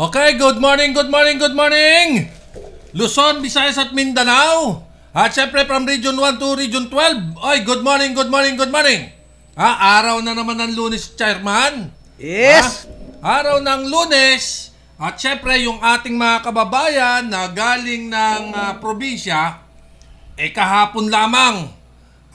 Okay, good morning, good morning, good morning! Luzon, Visayas at Mindanao. At syempre from Region 1 to Region 12. Oy, good morning, good morning, good morning. Ah, araw na naman ng lunes, chairman. Yes! Ah, araw ng lunes. At syempre yung ating mga kababayan na galing ng uh, probinsya, eh kahapon lamang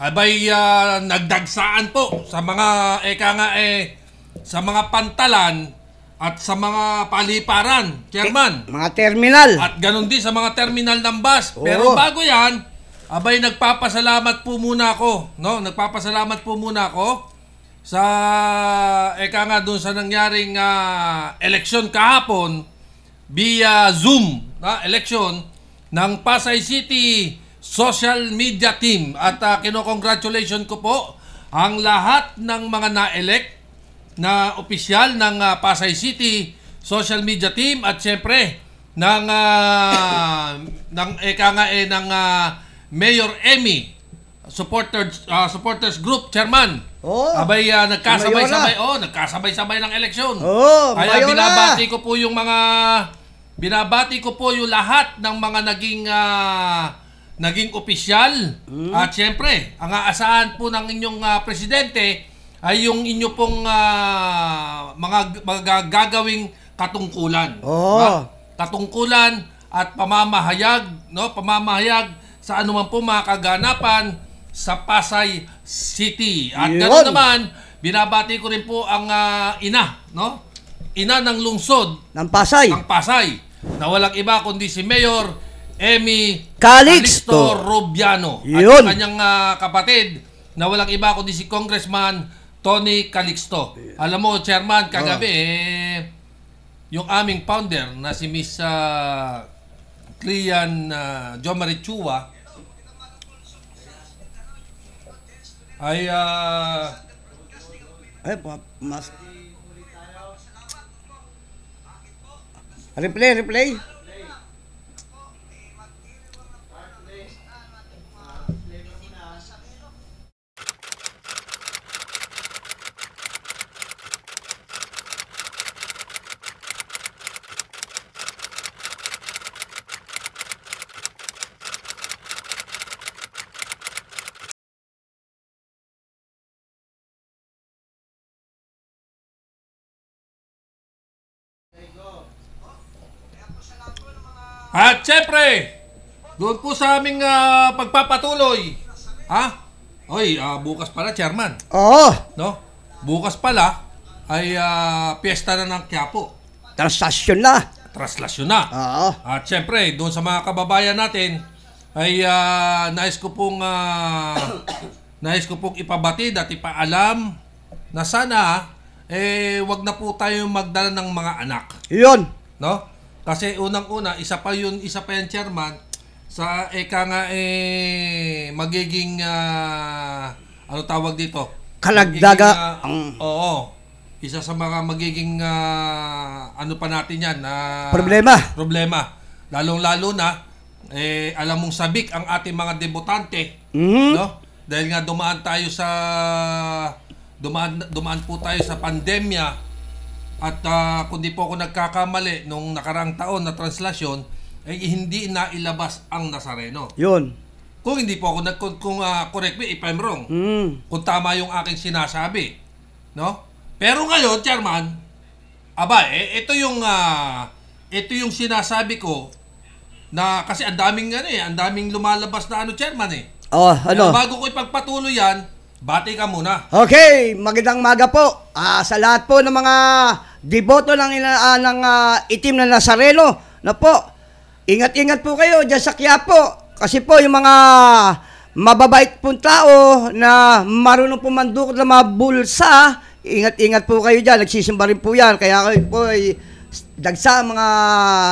abay uh, nagdagsaan po sa mga eka nga eh sa mga pantalan at sa mga paliparan, chairman. Eh, mga terminal. At ganun din sa mga terminal ng bus. Oo. Pero bago yan, abay nagpapasalamat po muna ako. No? Nagpapasalamat po muna ako sa eka nga doon sa nangyaring uh, eleksyon kahapon via Zoom na uh, election ng Pasay City Social Media Team at uh, kinokongratulation ko po ang lahat ng mga na-elect na opisyal ng uh, Pasay City social media team at siyempre ng uh, ng eka nga eh ng uh, Mayor Emmy supporters uh, supporters group chairman. Oh. Abay uh, nagkasabay-sabay oh, nagkasabay-sabay ng eleksyon. Oh, Kaya binabati ko po yung mga binabati ko po yung lahat ng mga naging uh, naging opisyal. Mm. At siyempre, ang aasahan po ng inyong uh, presidente ay yung inyo pong uh, mga, mga katungkulan. Oo. Oh. Katungkulan at pamamahayag, no? Pamamahayag sa anuman po mga kaganapan sa Pasay City. At ganoon naman, binabati ko rin po ang uh, ina, no? Ina ng lungsod ng Pasay. Ng Pasay. Na walang iba kundi si Mayor Emmy Calixto Rubiano. Yun. At kanyang uh, kapatid na walang iba kundi si Congressman Tony Calixto. Alam mo, Chairman, kagabi, oh. eh, yung aming founder na si Miss uh, Clean uh, ah, Jomari Chua ay uh, ay mas replay replay Doon po sa aming ah, pagpapatuloy. Ha? Hoy, ah, bukas pala, chairman. Oo. No? Bukas pala ay ah, piyesta na ng Quiapo. Transaksyon na. Traslasyon na. Oo. At syempre, doon sa mga kababayan natin, ay ah, nais ko pong ah, nais ko pong ipabatid at ipaalam na sana eh wag na po tayo magdala ng mga anak, Yun. no? Kasi unang-una, isa pa yun, isa pa yan chairman, sa eka nga eh magiging uh, ano tawag dito? Kalagdaga. Ah, ang uh, oo. Isa sa mga magiging uh, ano pa natin 'yan na uh, problema. Problema. Lalong-lalo na eh alam mong sabik ang ating mga debutante, mm-hmm. no? Dahil nga dumaan tayo sa dumaan dumaan po tayo sa pandemya at uh, kundi po ako nagkakamali nung nakaraang taon na translasyon ay eh, hindi nailabas ang Nazareno. Yun. Kung hindi po ako nag kung uh, correct me if I'm wrong. Mm. Kung tama yung aking sinasabi. No? Pero ngayon, chairman, aba eh, ito yung uh, ito yung sinasabi ko na kasi ang daming ano eh, ang daming lumalabas na ano chairman eh. Oh, ano? Kaya bago ko ipagpatuloy yan, bati ka muna. Okay, magandang maga po. Uh, sa lahat po ng mga deboto ng, uh, ng uh, itim na Nazareno, no po, Ingat-ingat po kayo dyan sa Quiapo. Kasi po yung mga mababait pong tao na marunong pumandukot ng mga bulsa, ingat-ingat po kayo dyan. Nagsisimba rin po yan. Kaya kayo po ay dagsa mga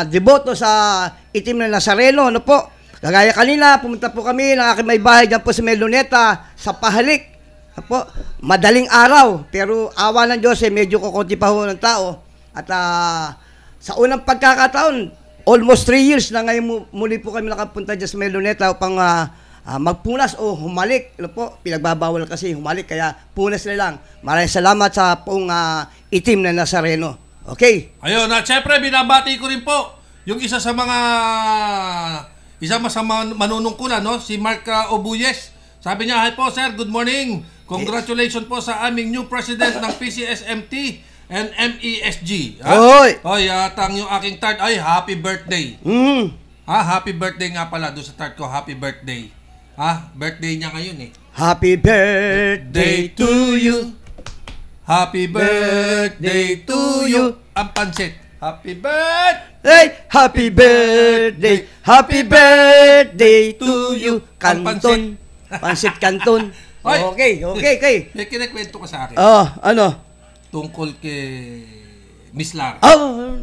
deboto sa itim na Nazareno. Ano po? Kagaya kanina, pumunta po kami ng aking may bahay dyan po sa Meloneta, sa Pahalik. Apo, ano madaling araw, pero awa ng Diyos, eh, medyo kukunti pa ho ng tao. At uh, sa unang pagkakataon, Almost 3 years na ngayon muli po kami nakapunta dyan sa Meloneta upang uh, uh, magpunas o humalik. Ano po, pinagbabawal kasi humalik, kaya punas na lang. Maraming salamat sa pong uh, itim na Nazareno. Okay? Ayun, na syempre binabati ko rin po yung isa sa mga isa sa manunungkulan, no? si Mark Obuyes. Sabi niya, hi po sir, good morning. Congratulations po sa aming new president ng PCSMT. NMESG. Ha? Hoy! Hoy, at ang yung aking tart ay happy birthday. Mm. Ha, happy birthday nga pala doon sa tart ko. Happy birthday. Ha, birthday niya ngayon eh. Happy birthday to you. Happy birthday to you. Ang pansit. Happy birthday! Happy birthday! Happy birthday to you, Kanton! Pansit Kanton. Okay, okay, okay. May kinikwento ka sa akin. Oh, ano? tungkol kay Miss Lara. Oh,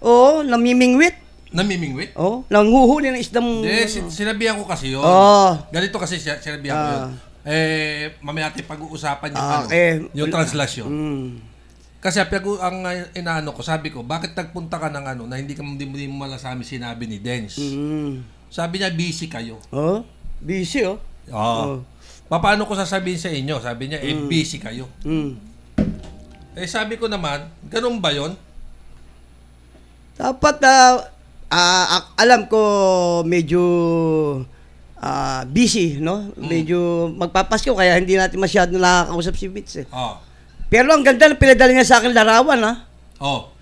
oh, namimingwit. Namimingwit? Oo. Oh, nanghuhuli ng isdang... Hindi, sin- sinabihan ko kasi yun. Oh. Ganito kasi sin- sinabihan ko yun. Ah. Eh, mamaya tayo pag-uusapan yung, ah, ano, eh, yung translasyon. Mm. Kasi pag ang inaano ko, sabi ko, bakit nagpunta ka ng ano na hindi ka hindi, hindi mo malasami sinabi ni Dens? Mm. Sabi niya, busy kayo. Oh, busy oh. Oo. Oh. oh. Paano ko sasabihin sa inyo? Sabi niya, eh, mm. busy kayo. Mm. Eh sabi ko naman, ganun ba yon? Dapat na uh, uh, alam ko medyo uh, busy, no? Mm. Medyo magpapasko kaya hindi natin masyado nakakausap si Vince. Eh. Oh. Pero ang ganda ng pinadala niya sa akin larawan, ha? Oh.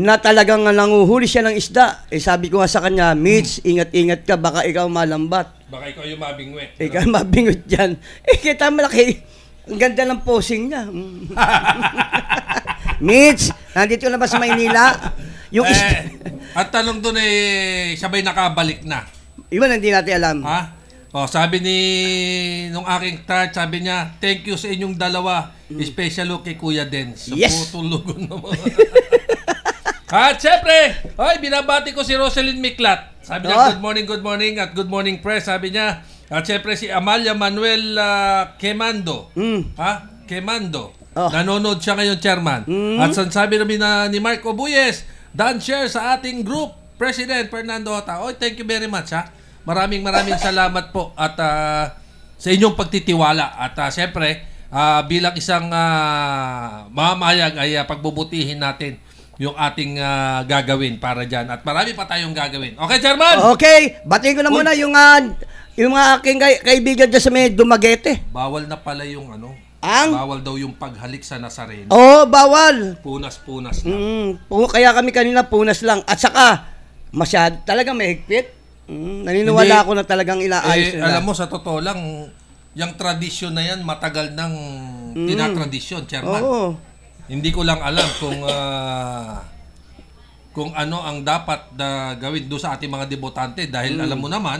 Na talagang nanguhuli siya ng isda. Eh, sabi ko nga sa kanya, Mitch, hmm. ingat-ingat ka, baka ikaw malambat. Baka ikaw yung mabingwit. Ikaw ano? mabingwit dyan. Eh, kita malaki ang ganda ng posing niya. Mitch, nandito na ba sa Maynila? Yung eh, at tanong doon eh, sabay nakabalik na. Iba hindi natin alam. Ha? Oh, sabi ni nung aking crush, sabi niya, thank you sa inyong dalawa, mm. especially kay Kuya Den. Sa yes. putong lugon mo. At syempre, ay, binabati ko si Rosalyn Miklat. Sabi niya, oh. good morning, good morning, at good morning, press. Sabi niya, at syempre si Amalia Manuel uh, Quemando. Mm. Ha? Quemando. Oh. Nanonood siya ngayon, Chairman. Mm. At sabi namin na ni Marco Buyes, Dan share sa ating group, President Fernando Ota. Oy, thank you very much ha. Maraming maraming salamat po at uh, sa inyong pagtitiwala. At uh, syempre, uh, bilang isang uh, mamayag ay uh, pagbubutihin natin yung ating uh, gagawin para dyan. At marami pa tayong gagawin. Okay, Chairman? Okay. Batiin ko na muna yung uh, yung mga aking kay- kaibigan dyan sa may Dumaguete. Bawal na pala yung ano. Ang? Bawal daw yung paghalik sa Nazareno. Oo, oh, bawal. Punas-punas lang. Mm, pu- kaya kami kanina punas lang. At saka, masyad, talaga may higpit. Mm, naniniwala Hindi, ako na talagang inaayos eh, nila. Alam mo, sa totoo lang, yung tradisyon na yan, matagal nang mm. tinatradisyon, chairman. Oo. Hindi ko lang alam kung uh, kung ano ang dapat na gawin do sa ating mga debotante dahil mm. alam mo naman,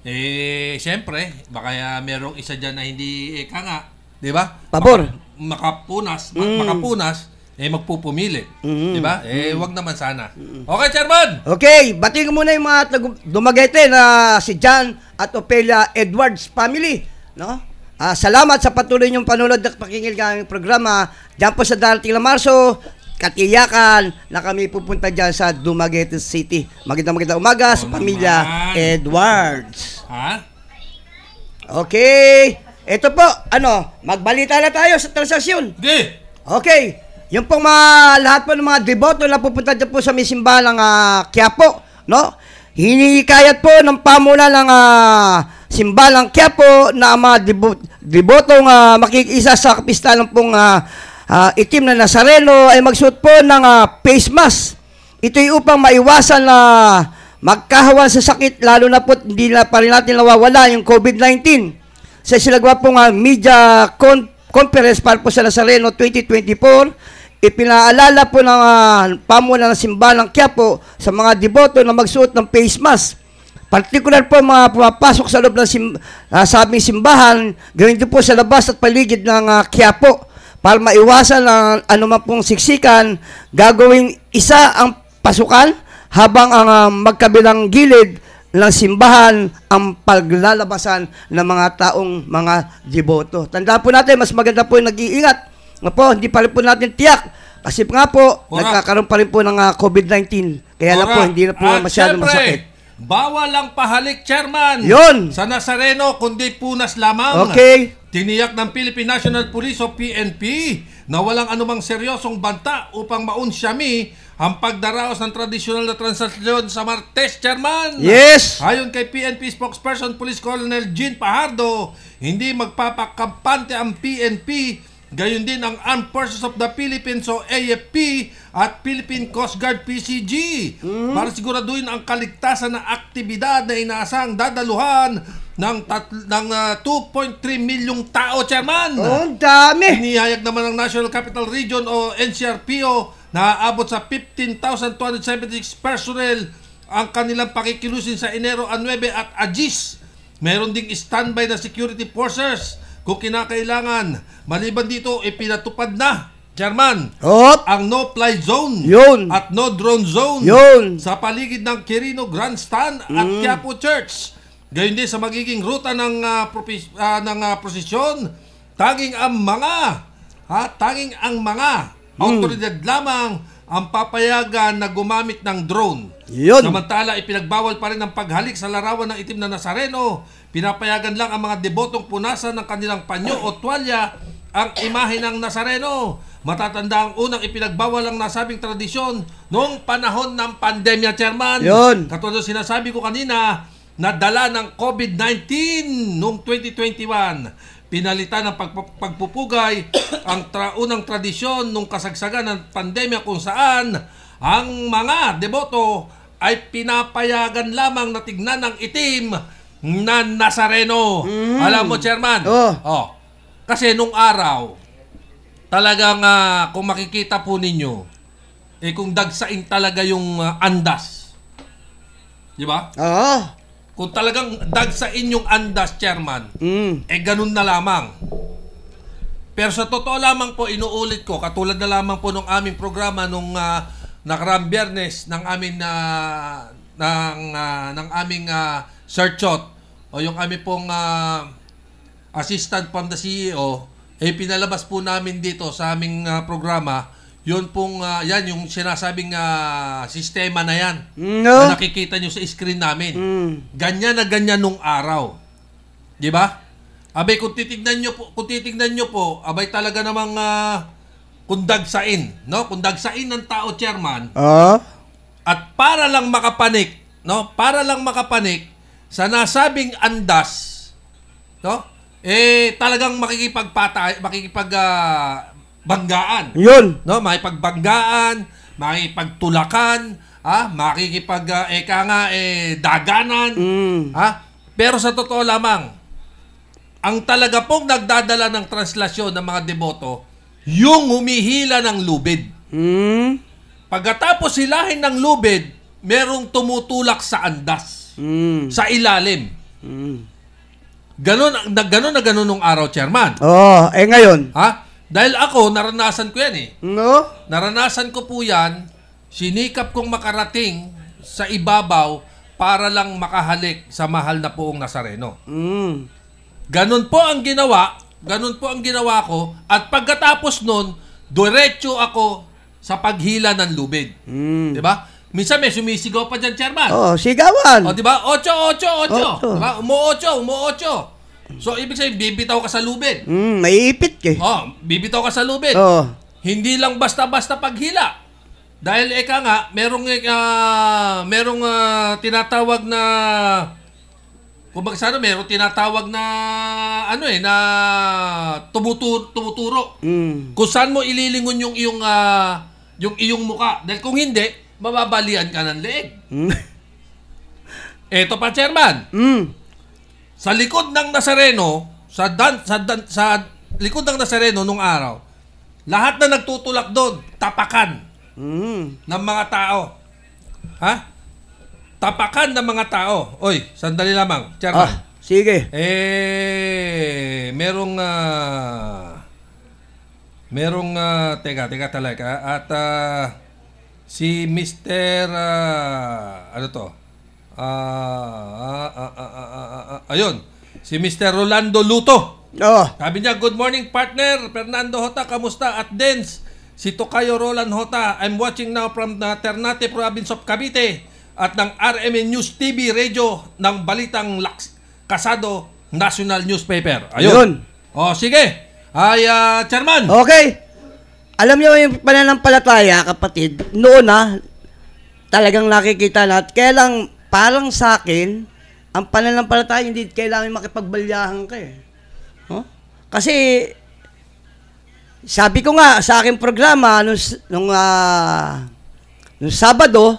eh, siyempre, baka uh, merong isa dyan na hindi, eh, kanga, di ba? Pabor. Maka, makapunas, mm. makapunas, eh magpupumili. Mm-hmm. Di ba? Eh, mm-hmm. wag naman sana. Okay, Chairman! Okay, batiin ko muna yung mga dumagete na si John at Opelia Edwards family. No? Uh, salamat sa patuloy niyong panonood at pakinggan ng programa. Diyan po sa darating na Marso, katiyakan na kami pupunta dyan sa Dumaguete City. Magandang magandang umaga sa pamilya Edwards. Ha? Okay. Ito po, ano, magbalita na tayo sa transaksyon. Hindi. Okay. Yung pong mga, lahat po ng mga deboto na pupunta dyan po sa may simbahan ng uh, Quiapo, no? Hinihikayat po ng pamula ng uh, simbahan ng Quiapo na mga deboto, deboto nga uh, makikiisa sa kapistalan pong uh, uh, itim na nasareno ay magsuot po ng uh, face mask. Ito'y upang maiwasan na uh, magkahawan sa sakit, lalo na po hindi na pa rin natin nawawala yung COVID-19. Sa silagwa po nga ah, media con- conference para po sa Nazareno 2024, ipinaalala po ng uh, pamuna ng simbahan ng Quiapo sa mga deboto na magsuot ng face mask. Partikular po mga pumapasok sa loob ng sim, uh, sabing simbahan, ganyan po sa labas at paligid ng uh, Quiapo. Para maiwasan ang anumang pong siksikan, gagawing isa ang pasukan habang ang ah, magkabilang gilid ng simbahan ang paglalabasan ng mga taong mga deboto. Tanda po natin, mas maganda po yung nag-iingat. Nga po, hindi pa rin po natin tiyak. Kasi nga po, Correct. nagkakaroon pa rin po ng ah, COVID-19. Kaya Correct. lang po, hindi na po At masyado syempre, masakit. Bawal ang pahalik, Chairman. Yun. Sa Nazareno, kundi punas lamang. Okay. Tiniyak ng Philippine National Police o PNP na walang anumang seryosong banta upang maunsyami ang pagdaraos ng tradisyonal na transaksyon sa Martes, Chairman. Yes! Ayon kay PNP spokesperson Police Colonel Jean Pajardo, hindi magpapakampante ang PNP Gayon din ang Armed Forces of the Philippines o AFP at Philippine Coast Guard PCG mm-hmm. para siguraduhin ang kaligtasan ng aktibidad na inaasang dadaluhan ng, tat- ng uh, ah, 2.3 milyong tao, Chairman. Oh, dami! Inihayag naman ng National Capital Region o NCRPO na aabot sa 15,276 personnel ang kanilang pakikilusin sa Enero a 9 at AGIS. Meron ding standby na security forces kung kinakailangan. Maliban dito, ipinatupad na German, Hop. ang no-fly zone Yun. at no-drone zone Yun. sa paligid ng Quirino Grandstand at mm. Quiapo Church. Gayun din sa magiging ruta ng, uh, propis- uh, ng uh, prosesyon, tanging ang mga ha, tanging ang mga mm. autoridad lamang ang papayagan na gumamit ng drone. Yun. Samantala, ipinagbawal pa rin ang paghalik sa larawan ng itim na Nazareno. Pinapayagan lang ang mga debotong punasan ng kanilang panyo o tuwalya ang imahe ng Nazareno. Matatanda ang unang ipinagbawal ang nasabing tradisyon noong panahon ng pandemya, Chairman. Yun. Katulad sinasabi ko kanina, nadala ng COVID-19 noong 2021. Pinalitan ng pagp- pagpupugay ang tra- unang tradisyon nung kasagsagan ng pandemya kung saan ang mga deboto ay pinapayagan lamang na tignan ng itim na Nazareno. Mm. Alam mo, Chairman? Oh. oh. Kasi nung araw, talagang uh, kung makikita po ninyo, eh kung dagsain talaga yung uh, andas. Di ba? Oo. Oh. Kung talagang dag sa inyong andas, chairman, mm. eh ganun na lamang. Pero sa totoo lamang po, inuulit ko, katulad na lamang po nung aming programa nung uh, ah, nakarang biyernes ng aming na uh, ng, uh, ng aming uh, ah, searchot o yung aming pong uh, assistant from the CEO, eh pinalabas po namin dito sa aming uh, programa yun pong, uh, yan, yung sinasabing uh, sistema na yan mm, no. na nakikita nyo sa screen namin. Mm. Ganyan na ganyan nung araw. Di ba? Abay, kung titignan nyo po, kung titignan nyo po, abay talaga namang uh, kundagsain, no? Kundagsain ng tao, chairman. Uh? At para lang makapanik, no? Para lang makapanik sa nasabing andas, no? Eh, talagang makikipagpatay, makikipag, uh, banggaan. Yun. No, makipagbanggaan, makipagtulakan, ha? makikipag uh, eka nga eh daganan, mm. ah. Pero sa totoo lamang, ang talaga pong nagdadala ng translasyon ng mga deboto, yung humihila ng lubid. Mm. Pagkatapos hilahin ng lubid, merong tumutulak sa andas, mm. sa ilalim. Mm. Ganon, na ganon na ganon nung araw, chairman. oh, eh ngayon. Ha? Dahil ako, naranasan ko yan eh. No? Naranasan ko po yan. Sinikap kong makarating sa ibabaw para lang makahalik sa mahal na poong Nazareno. Mm. Ganon po ang ginawa. Ganon po ang ginawa ko. At pagkatapos nun, diretso ako sa paghila ng lubid. Mm. Di ba? Minsan may sumisigaw pa dyan, chairman. Oo, oh, sigawan. O, di ba? Ocho, ocho, ocho. ocho. Di ba? ocho umo-ocho. So, ibig sabihin, bibitaw ka sa lubid. Mm, naiipit ka. Eh. Oh, bibitaw ka sa lubid. Oo. Oh. Hindi lang basta-basta paghila. Dahil eka nga, merong uh, merong uh, tinatawag na kung bakit merong tinatawag na ano eh na tumutur, tumuturo. Mm. Kung saan mo ililingon yung iyong uh, yung iyong muka. Dahil kung hindi, mababalian ka ng leeg. Mm. Eto pa, chairman. Mm sa likod ng Nazareno, sa dan, sa dan, sa likod ng Nazareno nung araw, lahat na nagtutulak doon, tapakan mm. ng mga tao. Ha? Tapakan ng mga tao. Oy, sandali lamang, Chairman. Ah, sige. Eh, merong uh, merong uh, teka, teka talaga at uh, si Mr. Uh, ano to? Ah ah, ah, ah, ah, ah, ah, ah, ayun, si Mr. Rolando Luto. Oh. Sabi niya, good morning partner, Fernando Hota, kamusta at Dens? Si Tokayo Roland Hota, I'm watching now from the Ternate province of Cavite at ng RMN News TV Radio ng Balitang Laks Kasado National Newspaper. Ayun. Yun. Oh, sige. Ay, uh, Chairman. Okay. Alam niyo yung pananampalataya, kapatid, noon na talagang nakikita natin. Kaya lang parang sa akin, ang pananampalataya hindi kailangan makipagbalyahan ka eh. Huh? Kasi sabi ko nga sa aking programa nung nung, uh, nung Sabado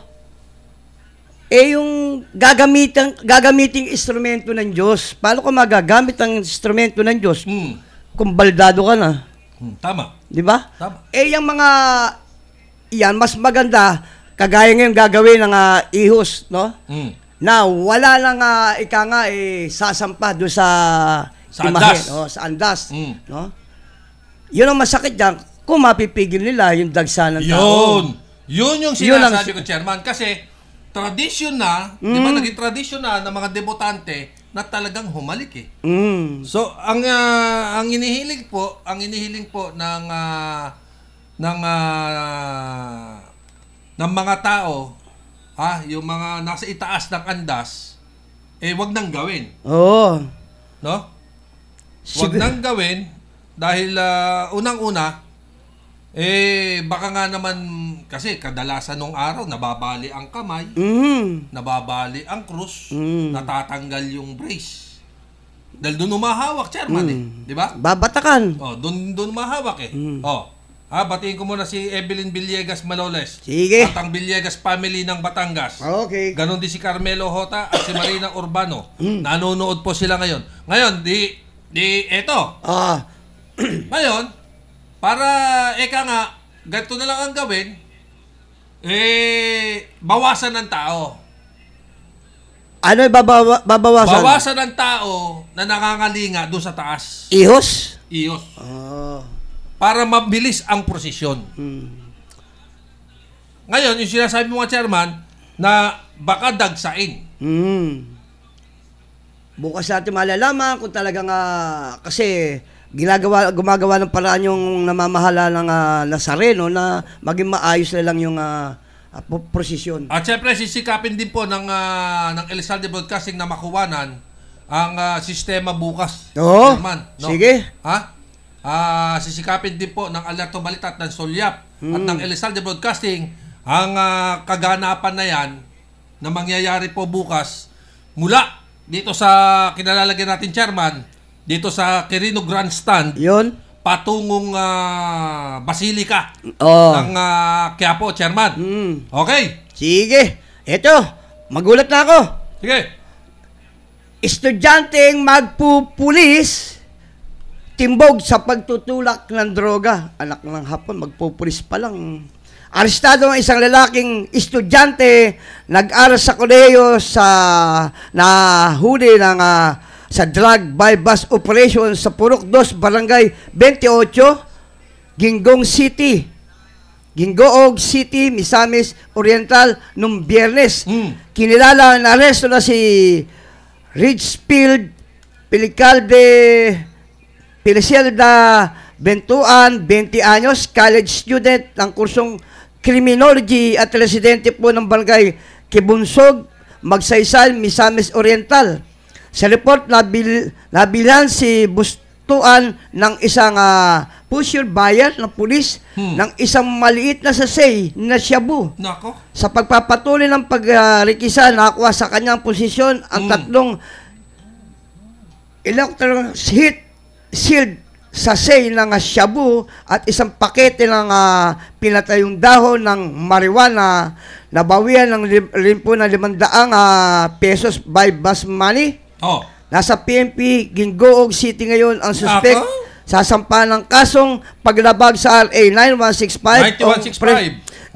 eh yung gagamitin gagamitin instrumento ng Diyos. Paano ko magagamit ang instrumento ng Diyos? Mm. Kung baldado ka na. Mm, tama. 'Di ba? Tama. Eh yung mga yan mas maganda kagaya ngayon gagawin ng uh, ihos, no? Mm. Na wala nang uh, ika nga eh, sasampa do sa sa imahe, andas. No? sa andas, mm. no? Yun ang masakit diyan kung mapipigil nila yung dagsa ng yun. tao. Yun. Yun yung sinasabi yun ko, Chairman. Kasi tradisyon na, mm. di ba hmm. naging tradisyon na ng mga debutante na talagang humalik eh. Mm. So ang uh, ang inihiling po, ang inihiling po ng uh, ng uh, ng mga tao, ha, yung mga nasa itaas ng andas, eh wag nang gawin. Oo. No? Wag nang gawin dahil uh, unang-una eh baka nga naman kasi kadalasan nung araw nababali ang kamay, mm. nababali ang krus, mm. natatanggal yung brace. Dahil doon umahawak, chairman mm. eh, 'di ba? Babatakan. Oh, doon doon umahawak eh. Mm. Oh. Ah, batiin ko muna si Evelyn Villegas Maloles. Sige. At ang Villegas family ng Batangas. Okay. Ganon din si Carmelo Hota at si Marina Urbano. Mm. Nanonood po sila ngayon. Ngayon, di, di, eto. Ah. ngayon, para, eka nga, ganito na lang ang gawin, eh, bawasan ng tao. Ano babawa, babawasan? Bawasan ng tao na nangangalinga doon sa taas. Ihos? Ihos. Oh para mabilis ang prosesyon. Hmm. Ngayon, yung sinasabi mo nga, Chairman, na baka dagsain. Hmm. Bukas natin malalaman kung talagang uh, kasi ginagawa gumagawa ng paraan yung namamahala ng uh, Nazareno na maging maayos na lang yung uh, uh, prosesyon. At syempre sisikapin din po ng uh, ng El Salde Broadcasting na makuwanan ang uh, sistema bukas. Oo. no? Sige. Ha? uh, sisikapin din po ng Alerto Balita at ng Solyap hmm. at ng Elizalde Broadcasting ang uh, kaganapan na yan na mangyayari po bukas mula dito sa kinalalagyan natin chairman dito sa Quirino Grandstand yun patungong uh, Basilica oh. ng uh, Quiapo chairman mm. okay sige eto magulat na ako sige estudyanteng magpupulis timbog sa pagtutulak ng droga. Anak ng hapon, magpupulis pa lang. Arestado ang isang lalaking estudyante, nag-aral sa koleyo sa nahuli ng uh, sa drug by bus operation sa Purok 2, Barangay 28, Gingong City. Gingoog City, Misamis Oriental, nung biyernes. Mm. Kinilala ang aresto na si Richfield Pelicalde Felicelda Bentuan, 20 anyos, college student ng kursong Criminology at residente po ng Barangay Kibunsog, Magsaysay, Misamis Oriental. Sa report, nabil, nabilan si Bustuan ng isang uh, pusher buyer ng pulis hmm. ng isang maliit na sasay na shabu. Nako. Sa pagpapatuloy ng pagrikisa, uh, nakuha sa kanyang posisyon ang hmm. tatlong electric hit sealed sachet ng shabu at isang pakete ng uh, pinatayong dahon ng marijuana na bawian ng lim- limpo na limandaang uh, pesos by bus money. Oh. Nasa PNP, Gingoog City ngayon ang suspect Ako? sasampa ng kasong paglabag sa RA 9165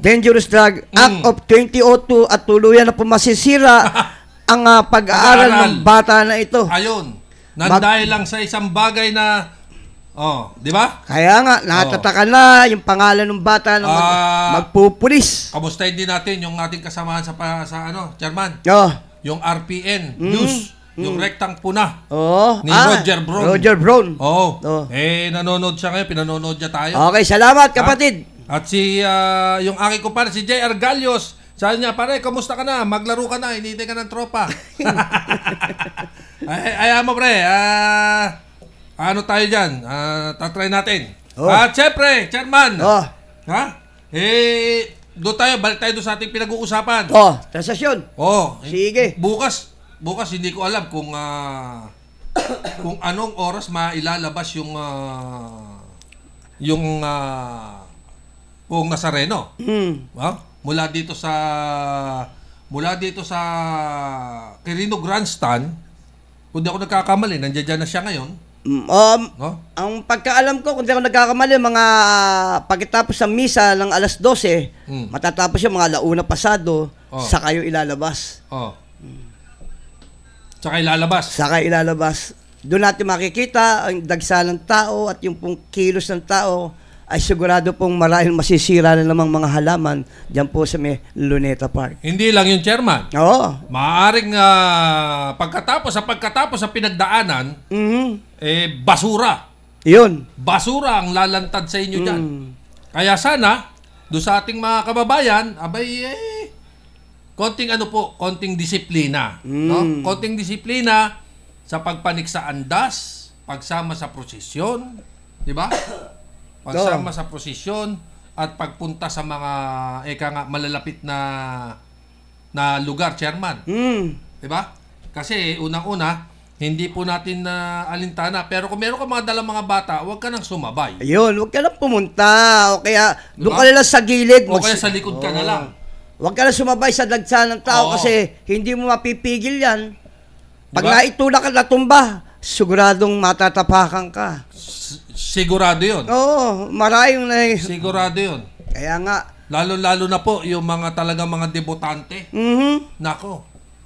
9165 Dangerous Drug mm. Act of 2002 at tuluyan na po masisira ang uh, pag-aaral ng bata na ito. Ayun. Na Mag- lang sa isang bagay na Oh, di ba? Kaya nga, natataka oh. na yung pangalan ng bata na mag, uh, magpupulis. Kamusta hindi natin yung ating kasamahan sa, sa ano, chairman? Oh. Yung RPN mm. News. Mm. Yung rectang puna. Oh, ni ah, Roger Brown. Roger Brown. Oo. Oh. oh. Eh, nanonood siya ngayon. Pinanonood niya tayo. Okay, salamat ah. kapatid. At, at si, uh, yung aking kumpara, si J.R. Galios, sabi niya, pare, kumusta ka na? Maglaro ka na, hinihintay ka ng tropa. ay, ayaw mo, pre. Uh, ano tayo dyan? Uh, tatry natin. Oh. At ah, syempre, chairman. Oh. Ha? Eh, doon tayo, balik tayo doon sa ating pinag-uusapan. Oh, transasyon. Oh. Sige. Bukas, bukas hindi ko alam kung uh, kung anong oras mailalabas yung uh, yung uh, kung nasa Reno. Mm. Huh? mula dito sa mula dito sa Quirino Grandstand, kung ako nagkakamali, nandiyan na siya ngayon. Mm, um, no? Ang pagkaalam ko, kung di ako nagkakamali, mga ah, pagkatapos ng misa ng alas 12, mm. matatapos yung mga launa pasado, oh. saka yung ilalabas. Oh. Saka ilalabas? sa Saka ilalabas. Doon natin makikita ang dagsa ng tao at yung pong kilos ng tao ay sigurado pong marahil masisira na namang mga halaman dyan po sa may Luneta Park. Hindi lang yung chairman. Oo. Maaaring ah, pagkatapos sa pagkatapos sa pinagdaanan, Mhm. eh basura. Yun. Basura ang lalantad sa inyo dyan. Mm. Kaya sana, do sa ating mga kababayan, abay eh, konting ano po, konting disiplina. No? Mm. Konting disiplina sa pagpaniksa andas, pagsama sa prosesyon, di ba? pagsama sa posisyon at pagpunta sa mga eka nga malalapit na na lugar, chairman. Mm. 'Di ba? Kasi unang-una, hindi po natin na uh, alintana. Pero kung meron ka mga dalang mga bata, huwag ka nang sumabay. Ayun, huwag ka nang pumunta. O kaya, diba? doon ka na lang sa gilid. O kaya sa likod oh. ka na lang. Oh. Huwag ka lang sumabay sa dagsa ng tao Oo. kasi hindi mo mapipigil yan. Pag diba? naitula ka natumba, siguradong matatapakan ka. Sigurado yun. Oo, marayong na Sigurado yun. Kaya nga. Lalo-lalo na po yung mga talaga mga debutante. Mm-hmm. Nako.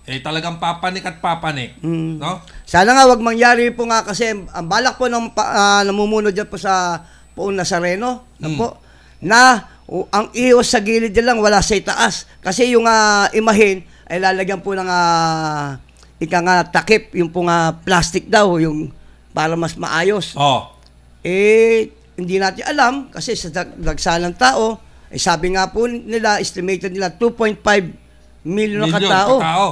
Eh talagang papanik at papanik. Mm. No? Sana nga wag mangyari po nga kasi ang balak po ng uh, namumuno diyan po sa Poon Nazareno, mm. na po na uh, ang iwas sa gilid lang wala sa itaas kasi yung uh, imahin ay lalagyan po ng uh, ika nga takip yung po nga plastic daw yung para mas maayos. Oh eh, hindi natin alam kasi sa dagsa ng tao, eh, sabi nga po nila, estimated nila 2.5 million na katao. katao.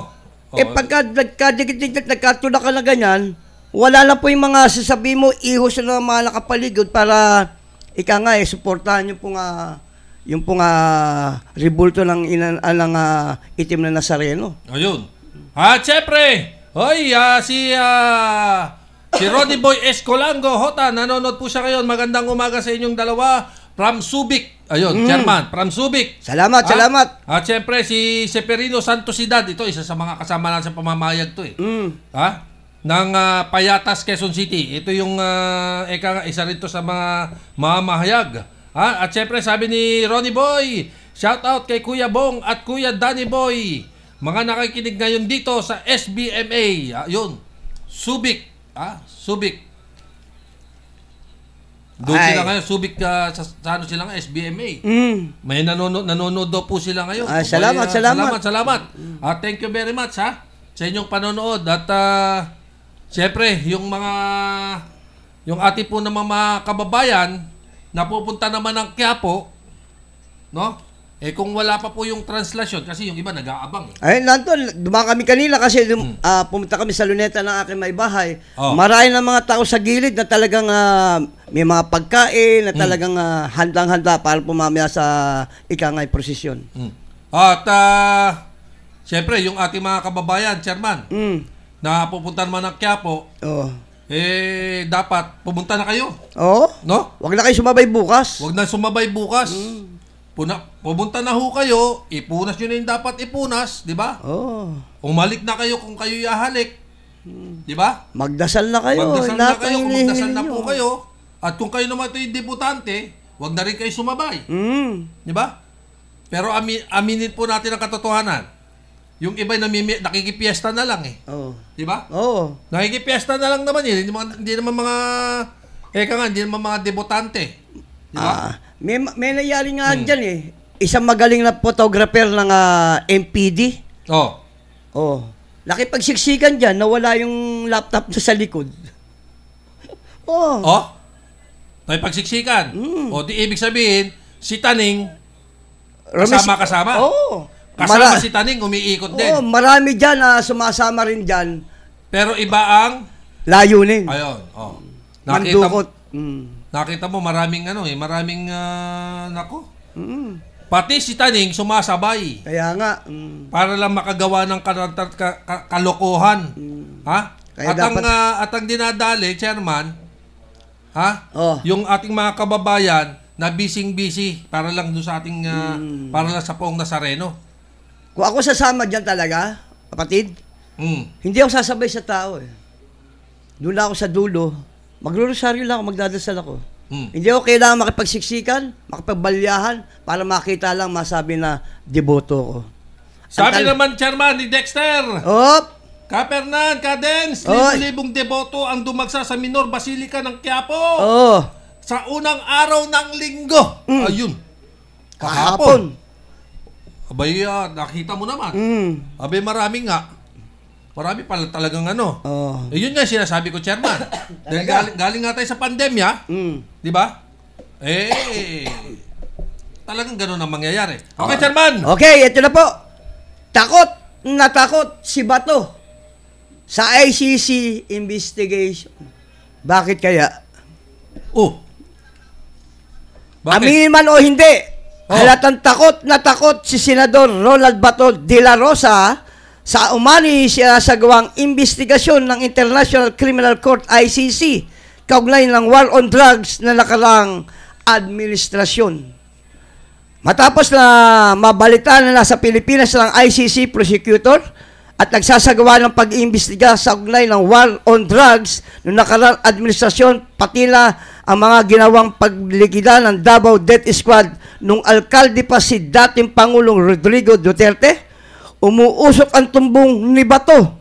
Oh. Eh pagka nagkadikit-dikit, nagkatula ka na ganyan, wala na po yung mga sasabi mo, ihos na mga nakapaligod para ika nga eh, suportahan yung po nga ah, yung po nga ah, rebulto ng, inan, uh, ah, uh, itim na nasareno. Ayun. At syempre, hoy, uh, si uh, Si Roddy Boy Escolango Hota, nanonood po siya ngayon. Magandang umaga sa inyong dalawa. From Subic. Ayun, mm. chairman, from Subic. Salamat, ah, salamat. At siyempre, si Seferino Santosidad. Ito, isa sa mga kasama lang sa pamamayag to eh. Mm. Ha? Ng uh, Payatas, Quezon City. Ito yung uh, eka, isa rin to sa mga mamahayag. Ha? At siyempre, sabi ni Ronnie Boy, shout out kay Kuya Bong at Kuya Danny Boy. Mga nakikinig ngayon dito sa SBMA. Ayun, Subic. Ah, Subic. Doon Ay. sila ngayon, Subic uh, sa, sa ano sila ngayon, SBMA. Mm. May nanonood, nanonood daw po sila ngayon. Ah, salamat, May, uh, salamat. Salamat, salamat. Mm. Uh, thank you very much ha sa inyong panonood at uh, syempre yung mga yung ati po ng mga kababayan napupunta naman ng Quiapo, no? Eh kung wala pa po yung translation kasi yung iba nag-aabang. Ay eh. Ayun, Anton, duma kami kanila kasi hmm. uh, pumunta kami sa luneta ng aking may bahay. Oh. Marami ng mga tao sa gilid na talagang uh, may mga pagkain na hmm. talagang hmm. uh, handang-handa para pumamaya sa ikangay prosesyon. Hmm. At uh, siyempre, yung ating mga kababayan, chairman, hmm. na pupunta naman ng Quiapo, oh. eh dapat pumunta na kayo. Oo. Oh. No? Huwag na kayo sumabay bukas. Huwag na sumabay bukas. Hmm. Puna, pumunta na ho kayo, ipunas nyo na yung dapat ipunas, di ba? Oo. Oh. Umalik na kayo kung kayo yahalik. Di ba? Magdasal na kayo. Magdasal na kayo, kung magdasal na po kayo. At kung kayo naman ito yung debutante, wag na rin kayo sumabay. Mm. Di ba? Pero ami, aminin po natin ang katotohanan. Yung iba namimi, nakikipiesta na lang eh. Oh. Di ba? Oo. Oh. Nakikipiesta na lang naman eh. Hindi, hindi naman mga, eh ka nga, hindi naman mga deputante. Di ba? Ah. May, may nangyari nga hmm. dyan eh. Isang magaling na photographer ng uh, ah, MPD. Oo. Oh. Oh. Nakipagsiksikan dyan, nawala yung laptop niya sa likod. oh. Oh? Nakipagsiksikan? Mm. O, oh, di ibig sabihin, si Taning, kasama-kasama? Oo. Oh. Kasama Mara- si Taning, umiikot din. Oo, oh, marami dyan na ah, sumasama rin dyan. Pero iba ang? Layunin. Ayun, Oh. Nakita, Mandukot. Mm Nakita mo maraming ano eh, maraming uh, nako. Mm-hmm. Pati si Taning sumasabay. Kaya nga. Mm. Para lang makagawa ng ka- ka- kalokohan. Mm. Ha? Kaya at, dapat... ang, uh, at ang dinadali, chairman, ha? Oh. Yung ating mga kababayan na bising-busy para lang do sa ating uh, mm. para lang sa poong Nazareno. Kung ako sasama diyan talaga, kapatid, mm. hindi ako sasabay sa tao eh. Doon ako sa dulo Magrurosaryo lang ako, magdadasal ako. Hmm. Hindi ako kailangan makipagsiksikan, makipagbalyahan, para makita lang, masabi na deboto ko. Sabi Antal- naman, Chairman, ni Dexter! Op! Kapernan, Kadens, libong deboto ang dumagsa sa Minor Basilica ng Quiapo. Oo. Sa unang araw ng linggo. Mm. Ayun. Kahapon. Kahapon. Abay, uh, nakita mo naman. Mm. Abay, maraming nga. Marami pala talagang ano. Oh. Eh, yun nga sinasabi ko, Chairman. Dahil galing, galing nga tayo sa pandemya, mm. di ba? Eh, talagang ganun ang mangyayari. Okay, oh. Chairman! Okay, ito na po. Takot, natakot si Bato sa ICC investigation. Bakit kaya? Oh. Bakit? Aminin man o hindi, oh. halatang takot na takot si Senador Ronald Bato de la Rosa sa umani siya sa gawang investigasyon ng International Criminal Court ICC kaugnay ng war on drugs na nakalang administrasyon. Matapos na mabalita na nasa Pilipinas ng ICC prosecutor at nagsasagawa ng pag-iimbestiga sa ugnay ng war on drugs ng nakarang administrasyon pati na ang mga ginawang pagligida ng Davao Death Squad nung alkalde pa si dating Pangulong Rodrigo Duterte umuusok ang tumbong ni Bato.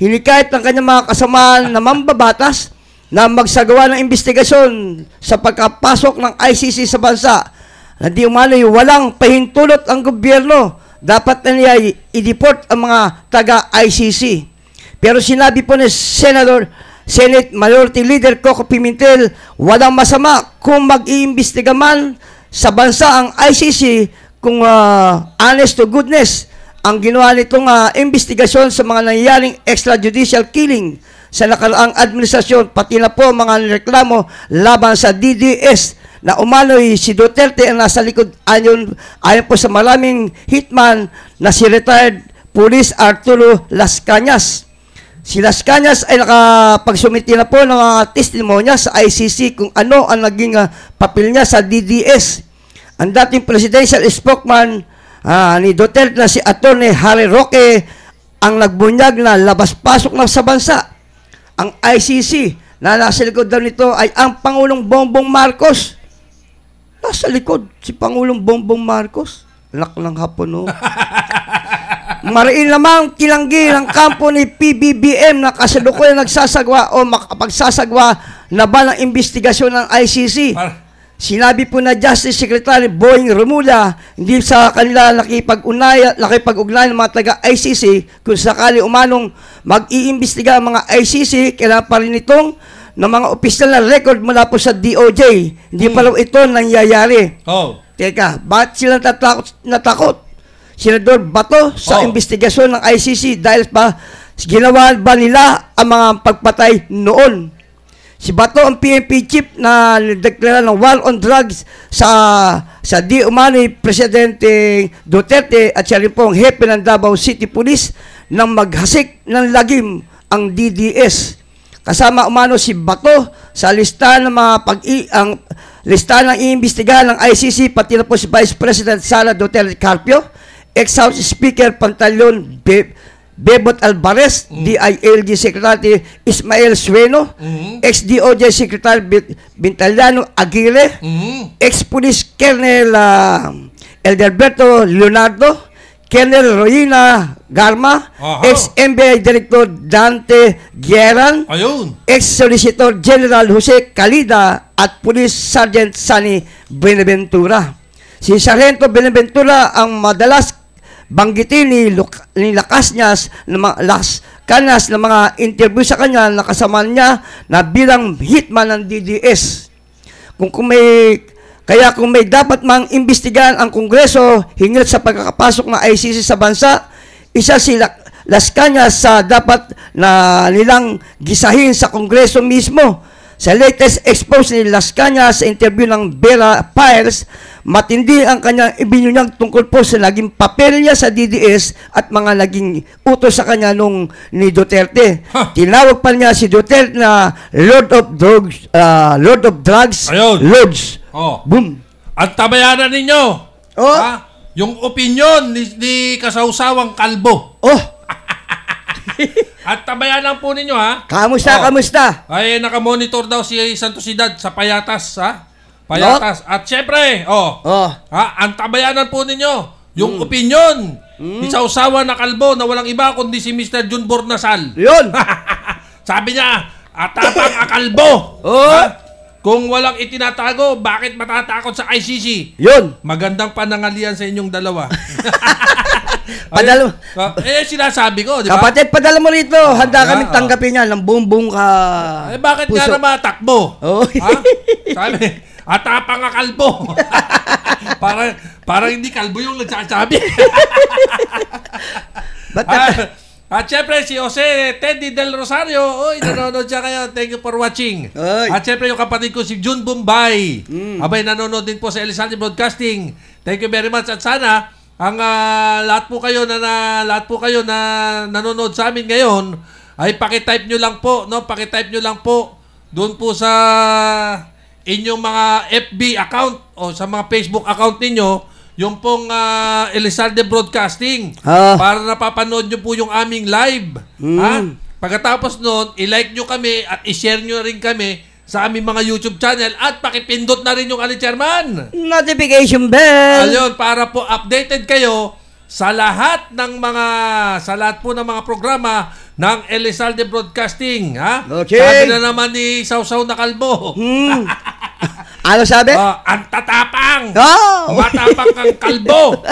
Hinikayat ng kanyang mga kasamahan na mambabatas na magsagawa ng investigasyon sa pagkapasok ng ICC sa bansa. di umano'y walang pahintulot ang gobyerno. Dapat na niya i-deport ang mga taga-ICC. Pero sinabi po ni Senator Senate Majority Leader Coco Pimentel, walang masama kung mag-iimbestiga man sa bansa ang ICC kung uh, honest to goodness ang ginawa nitong uh, investigasyon sa mga nangyayaring extrajudicial killing sa nakaraang administrasyon, pati na po mga reklamo laban sa DDS na umano'y si Duterte ang nasa likod ayon, ayon po sa maraming hitman na si retired Police Arturo Las Cañas. Si Las Cañas ay nakapagsumiti na po ng mga ah, testimonya sa ICC kung ano ang naging uh, papel niya sa DDS. Ang dating presidential spokesman uh, ni Duterte na si Atty. Harry Roque ang nagbunyag na labas-pasok ng sa bansa. Ang ICC na nasa likod daw nito ay ang Pangulong Bongbong Marcos. Nasa likod si Pangulong Bongbong Marcos. Lak ng hapon, no? Oh. Mariin lamang kilanggi ng kampo ni PBBM na kasalukuyan nagsasagwa o makapagsasagwa na ba ng investigasyon ng ICC? Para Sinabi po na Justice Secretary Boeing Romula, hindi sa kanila nakipag-ugnay, nakipag-ugnay ng mga taga-ICC kung sakali umanong mag-iimbestiga ang mga ICC, kailangan pa rin itong ng mga opisyal na record mula po sa DOJ. Hindi hmm. pa raw ito nangyayari. Oh. Teka, bakit sila natakot? natakot? Senador Bato sa oh. investigasyon ng ICC dahil pa ginawa ba nila ang mga pagpatay noon? Si Bato ang PNP chief na deklara ng war on drugs sa sa di umani Presidente Duterte at siya rin pong hepe ng Davao City Police nang maghasik ng lagim ang DDS. Kasama umano si Bato sa listahan ng mga pag ang listahan ng iimbestigahan ng ICC pati na po si Vice President Sara Duterte Carpio, ex-House Speaker Pantalon Be Bebot Alvarez, mm. DILG Secretary Ismael Sueno, mm. Mm-hmm. ex-DOJ Secretary Bintaliano Aguirre, mm. ex-Police Colonel uh, um, Elderberto Leonardo, Colonel Roina Garma, ex-MBI Director Dante Gueran, ex-Solicitor General Jose Calida at Police Sergeant Sunny Benaventura. Si Sargento Benaventura ang madalas banggitin ni, Luk- ni Lakasnyas, Las Canas ng mga interview sa kanya na kasama niya na bilang hitman ng DDS. Kung, kung may, kaya kung may dapat mang imbestigahan ang Kongreso hinggil sa pagkakapasok ng ICC sa bansa, isa si Las Canas sa dapat na nilang gisahin sa Kongreso mismo sa latest expose ni Las Cañas sa interview ng Vera Piles, matindi ang kanyang niyang tungkol po sa naging papel niya sa DDS at mga naging utos sa kanya nung ni Duterte. Huh. Tinawag pa niya si Duterte na Lord of Drugs, uh, Lord of Drugs, Ayun. Lords. Oh. Boom. At tabayanan ninyo. Oh. Ha? Yung opinion ni, ni kasausawang kalbo. Oh. At tabayan lang po ninyo ha. Kamusta, oh. kamusta? Ay, nakamonitor daw si Santosidad sa payatas ha. Payatas. No? At syempre, oh, oh. Ha, ang tabayanan po ninyo, yung mm. opinion mm. ni sausawa na kalbo na walang iba kundi si Mr. Jun Bornasal. Yun! Sabi niya, atatang akalbo. Oh. Ha? Kung walang itinatago, bakit matatakot sa ICC? Yun. Magandang panangalian sa inyong dalawa. padala ah, mo. Eh, sinasabi ko, di ba? Kapatid, padala mo rito. Ah, Handa ah, kami tanggapin ah. yan ng bumbong ka... Eh, bakit puso. nga na matakbo? Oh. Ha? Sabi, atapa nga kalbo. parang, parang hindi kalbo yung nagsasabi. Ba't ah, at syempre, si Jose Teddy Del Rosario. Uy, nanonood siya kayo. Thank you for watching. Ay. At syempre, yung kapatid ko si Jun Bombay. Mm. Abay, nanonood din po sa Elisante Broadcasting. Thank you very much. At sana, ang uh, lahat po kayo na, na lahat po kayo na nanonood sa amin ngayon ay paki-type niyo lang po no paki-type niyo lang po doon po sa inyong mga FB account o sa mga Facebook account niyo yung pong uh, Elizalde Broadcasting ah. para napapanood nyo po yung aming live. Mm. Ha? Pagkatapos nun, i-like nyo kami at i-share nyo rin kami sa aming mga YouTube channel at pakipindot na rin yung Ali Chairman. Notification bell. Ayun, para po updated kayo sa lahat ng mga sa lahat po ng mga programa ng Elizalde Broadcasting, ha? Okay. Sabi na naman ni Sausaw na Kalbo. Hmm. Ano sabi? Oh, ang tatapang! Oh! Matapang kang kalbo!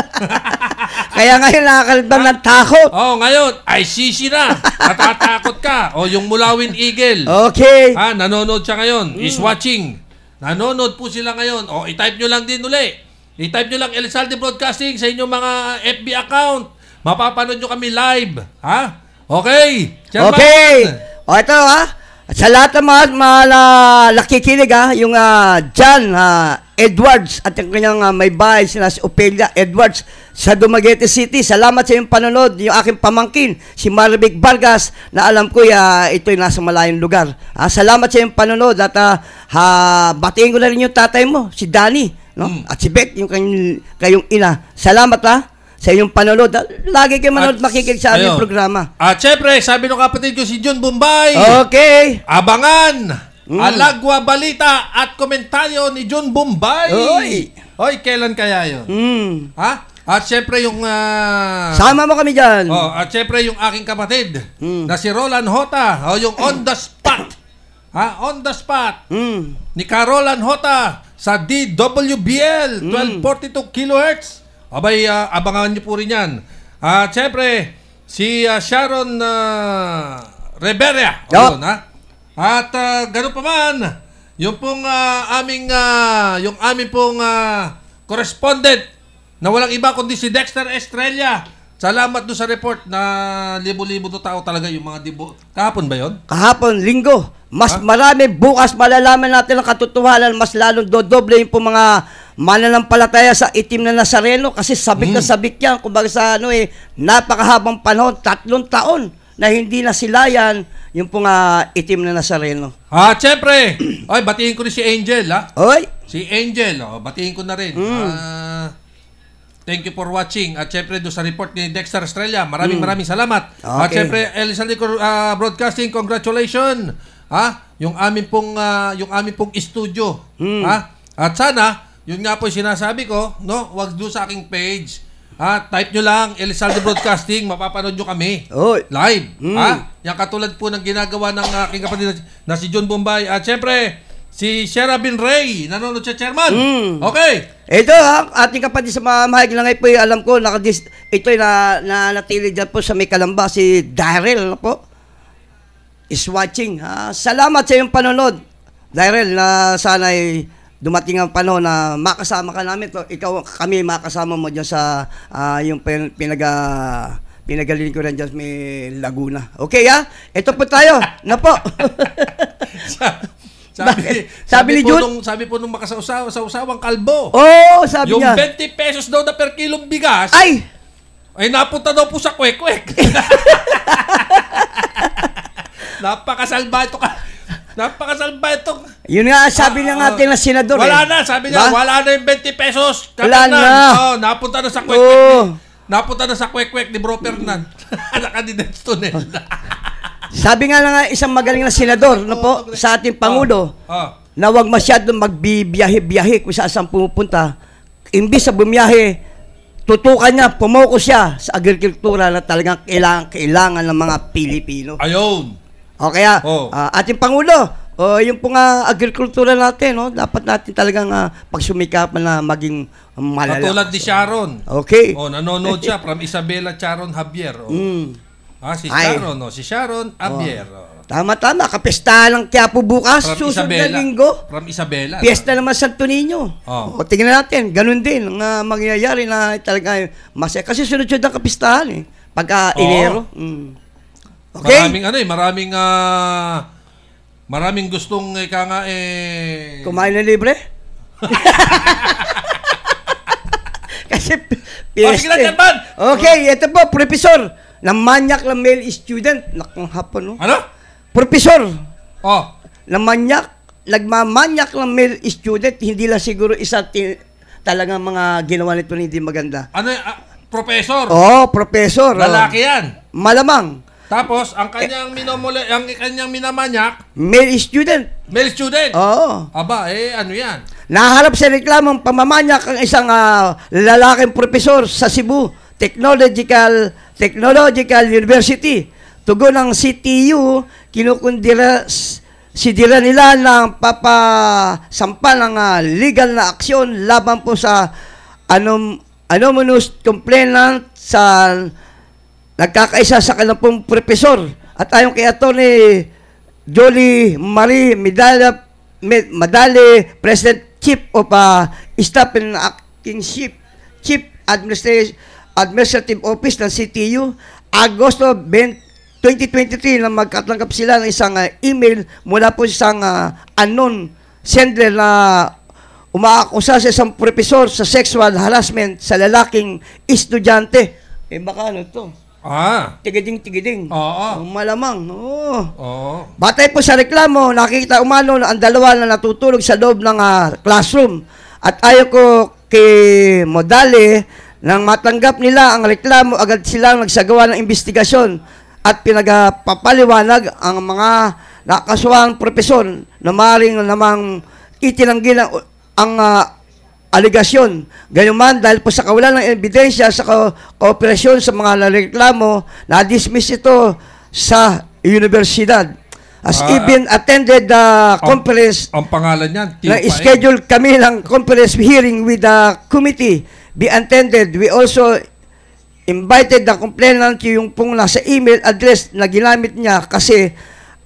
Kaya ngayon nakakalbang ng takot. Oh, ngayon, ICC na. Natatakot ka. O, oh, yung Mulawin Eagle. Okay. Ha, nanonood siya ngayon. Mm. Is watching. Nanonood po sila ngayon. O, oh, itype nyo lang din uli. Itype nyo lang El Salde Broadcasting sa inyong mga FB account. Mapapanood nyo kami live. Ha? Okay. Chairman. Okay. O, ito ha. At sa lahat ng mga, mga uh, nakikinig, ha, yung uh, John uh, Edwards at yung kanyang uh, may bahay, sina si Opelia Edwards sa Dumaguete City. Salamat sa iyong panonood, yung aking pamangkin, si Marvic Vargas, na alam ko ya uh, ito'y nasa malayong lugar. Uh, salamat sa iyong panonood at uh, uh, batiin ko na rin yung tatay mo, si Danny, no? Mm. at si Beck, yung kanyang, kayong ina. Salamat ha sa inyong panonood. Lagi kayo manood makikinig sa aming programa. At syempre, sabi ng kapatid ko si John Bombay. Okay. Abangan! Mm. Alagwa balita at komentaryo ni John Bombay. Oy! Hoy, kailan kaya 'yon? Mm. Ha? At syempre yung... Uh, Sama mo kami diyan. Oh, at syempre yung aking kapatid mm. na si Roland Hota. Oh, yung on the spot. ha? On the spot. Mm. Ni Carolan Hota sa DWBL 1242 mm. kHz Abay, uh, abangan niyo po rin yan. At uh, syempre, si uh, Sharon uh, ah, Reberia. Yep. Yun, ha? At uh, ganun pa man, yung pong uh, aming, uh, yung aming pong uh, correspondent na walang iba kundi si Dexter Estrella Salamat do sa report na libo-libo na tao talaga yung mga dibo. Kahapon ba yon? Kahapon, linggo. Mas ha? marami bukas malalaman natin ang katotohanan, mas lalong dodoble yung po mga mananampalataya sa itim na Nazareno kasi sabik mm. na sabik yan. Kumbaga sa ano eh, napakahabang panahon, tatlong taon na hindi na silayan yung pong uh, itim na Nazareno. Ha, syempre. Oy, batiin ko rin si Angel, ha? Oy. Si Angel, oh, batiin ko na rin. Mm. Uh, Thank you for watching. At syempre doon sa report ni Dexter Estrella, maraming mm. maraming salamat. Okay. At syempre Elisandy uh, ah, Broadcasting, congratulations. Ha? Yung amin pong uh, yung amin pong studio, mm. ha? At sana yun nga po sinasabi ko, no? Wag do sa aking page. Ha, type nyo lang Elisalde Broadcasting, mapapanood nyo kami. Oy. Live, mm. ha? Yang katulad po ng ginagawa ng aking kapatid na si John Bombay. At syempre, si Shara Bin Ray, nanonood siya, Chairman. Mm. Okay. Ito ha, ating kapatid sa mamahayag lang ay po, alam ko, nakadis, ito na, na, natili dyan po sa may kalamba, si Daryl na ano po, is watching. Ha? Salamat sa iyong panonood. Daryl, na sana ay dumating ang panahon na makasama ka namin. Ikaw, kami makasama mo dyan sa uh, yung pin, pinaga, pinagaling ko rin dyan may Laguna. Okay, ha? Ito po tayo. na ano po. Sabi, sabi, sabi ni Jun, nung, sabi po nung makasausawa sa usawang kalbo. oh, sabi yung niya. Yung 20 pesos daw na per kilong bigas. Ay! Ay napunta daw po sa kwek-kwek. Napakasalbato ka. Napakasalbato. Yun nga, sabi ah, ng ah, ating na senador. Wala eh. na, sabi niya, ba? wala na yung 20 pesos. Kapag wala na. na. Oh, napunta na sa kwek-kwek. Oh. Napunta na sa kwek-kwek ni Bro Fernand. Nakakandidates to nila. Sabi nga nga isang magaling na senador no po oh, sa ating Pangulo Ah. na huwag masyadong magbibiyahe-biyahe kung sa saan pumupunta. Imbis sa bumiyahe, tutukan niya, pumokus siya sa agrikultura na talagang kailangan, kailangan ng mga Pilipino. Ayun. O kaya, Oh. ah, ating Pangulo, oh, yung pong ah, agrikultura natin, no, dapat natin talagang ah, pagsumikapan na maging malala. Katulad ni Sharon. Okay. Oh, nanonood siya from Isabela Charon Javier. Oh. Mm. Ah, si Ay. Sharon, no? Oh, si Sharon Abier. Oh. Tama-tama, kapistahan ng Quiapo bukas, From susunod Isabela. na linggo. From Isabela. Piesta naman Santo Niño. Oh. O, oh, tingnan natin, ganun din Nga uh, mangyayari na talaga eh, masaya. Eh, kasi sunod-sunod ang kapistahan eh. Pagka ah, oh. Enero. Mm. Okay? Maraming ano eh, maraming uh, maraming gustong eh, nga eh... Kumain na libre? Kasi... Pieste. Oh, sige na, German! Eh. Okay, ito po, Professor na manyak na male student. Nakang hapon, no? Ano? Professor. Oh. Na manyak, nagmamanyak na male student, hindi lang siguro isa talaga mga ginawa nito hindi maganda. Ano, uh, professor? Oo, oh, professor. Lalaki yan. Malamang. Tapos, ang kanyang eh, minomula, ang kanyang minamanyak, male student. Male student? Oo. Aba, eh, ano yan? Naharap sa reklamong pamamanyak ang isang uh, lalaking profesor sa Cebu Technological Technological University. Tugon ng CTU, kinukundira sidira nila ng papasampal ng uh, ah, legal na aksyon laban po sa anom, anonymous complainant sa nagkakaisa sa kanilang profesor. At ayon kay Atty. Jolie Marie Medalla, Med, President Chief of uh, Staff and Acting Chief, Chief Administration Administrative Office ng CTU, Agosto 20, 2023 na magkatanggap sila ng isang uh, email mula po isang uh, unknown sender na umaakusa sa isang profesor sa sexual harassment sa lalaking estudyante. Eh baka ano to? Ah. Tigiding tigiding. Oo. Oh, malamang. Oo. Oo. Batay po sa reklamo, nakikita umano ang dalawa na natutulog sa loob ng uh, classroom. At ayoko kay Modale nang matanggap nila ang reklamo, agad silang nagsagawa ng investigasyon at pinagpapaliwanag ang mga nakasuhang profesor na maring namang itinanggi ng, ang uh, aligasyon. Gayunman, dahil po sa kawalan ng ebidensya sa ko- kooperasyon sa mga nareklamo, na-dismiss ito sa universidad. As uh, even attended the uh, ang, Ang pangalan niyan? Na-schedule kami ng conference hearing with the committee be attended. We also invited the complainant yung pong nasa email address na ginamit niya kasi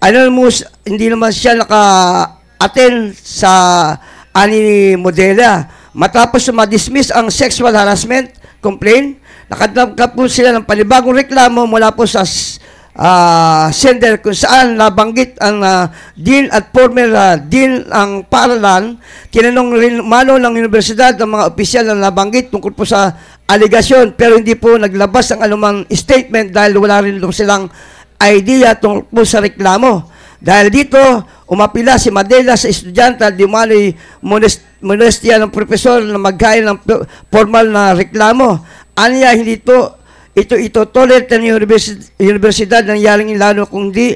anonymous, hindi naman siya naka-attend sa ani ni Modela. Matapos ma-dismiss ang sexual harassment complaint, nakadagap po sila ng panibagong reklamo mula po sa uh, sender kung saan nabanggit ang uh, dean at former uh, dean ang paralan. Tinanong rin mano ng universidad ang mga opisyal na nabanggit tungkol po sa aligasyon pero hindi po naglabas ang anumang statement dahil wala rin silang idea tungkol po sa reklamo. Dahil dito, umapila si Madela sa estudyante at di umano'y ng profesor na maghain ng formal na reklamo. Anya, hindi ito ito itotolerate ng univers universidad ng lalo Ilano di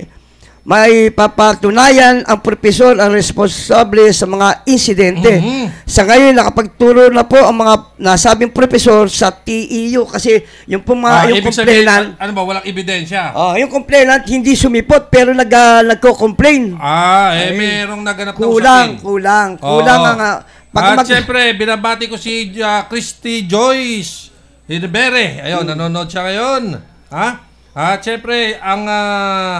may papatunayan ang profesor ang responsable sa mga insidente. Mm-hmm. Sa ngayon, nakapagturo na po ang mga nasabing profesor sa TEU kasi yung pong ah, yung complainant... Sabihin, ano ba, walang ebidensya? Uh, yung complainant, hindi sumipot pero nag, uh, nagko-complain. Ah, eh, Ay, merong naganap na kulang, usapin. Kulang, kulang. Kulang oh. ang... Uh, ah, pag At mag- syempre, binabati ko si uh, Christy Joyce. Hinebere. Ayun, hmm. nanonood siya ngayon. Ha? Ah, syempre, ang uh,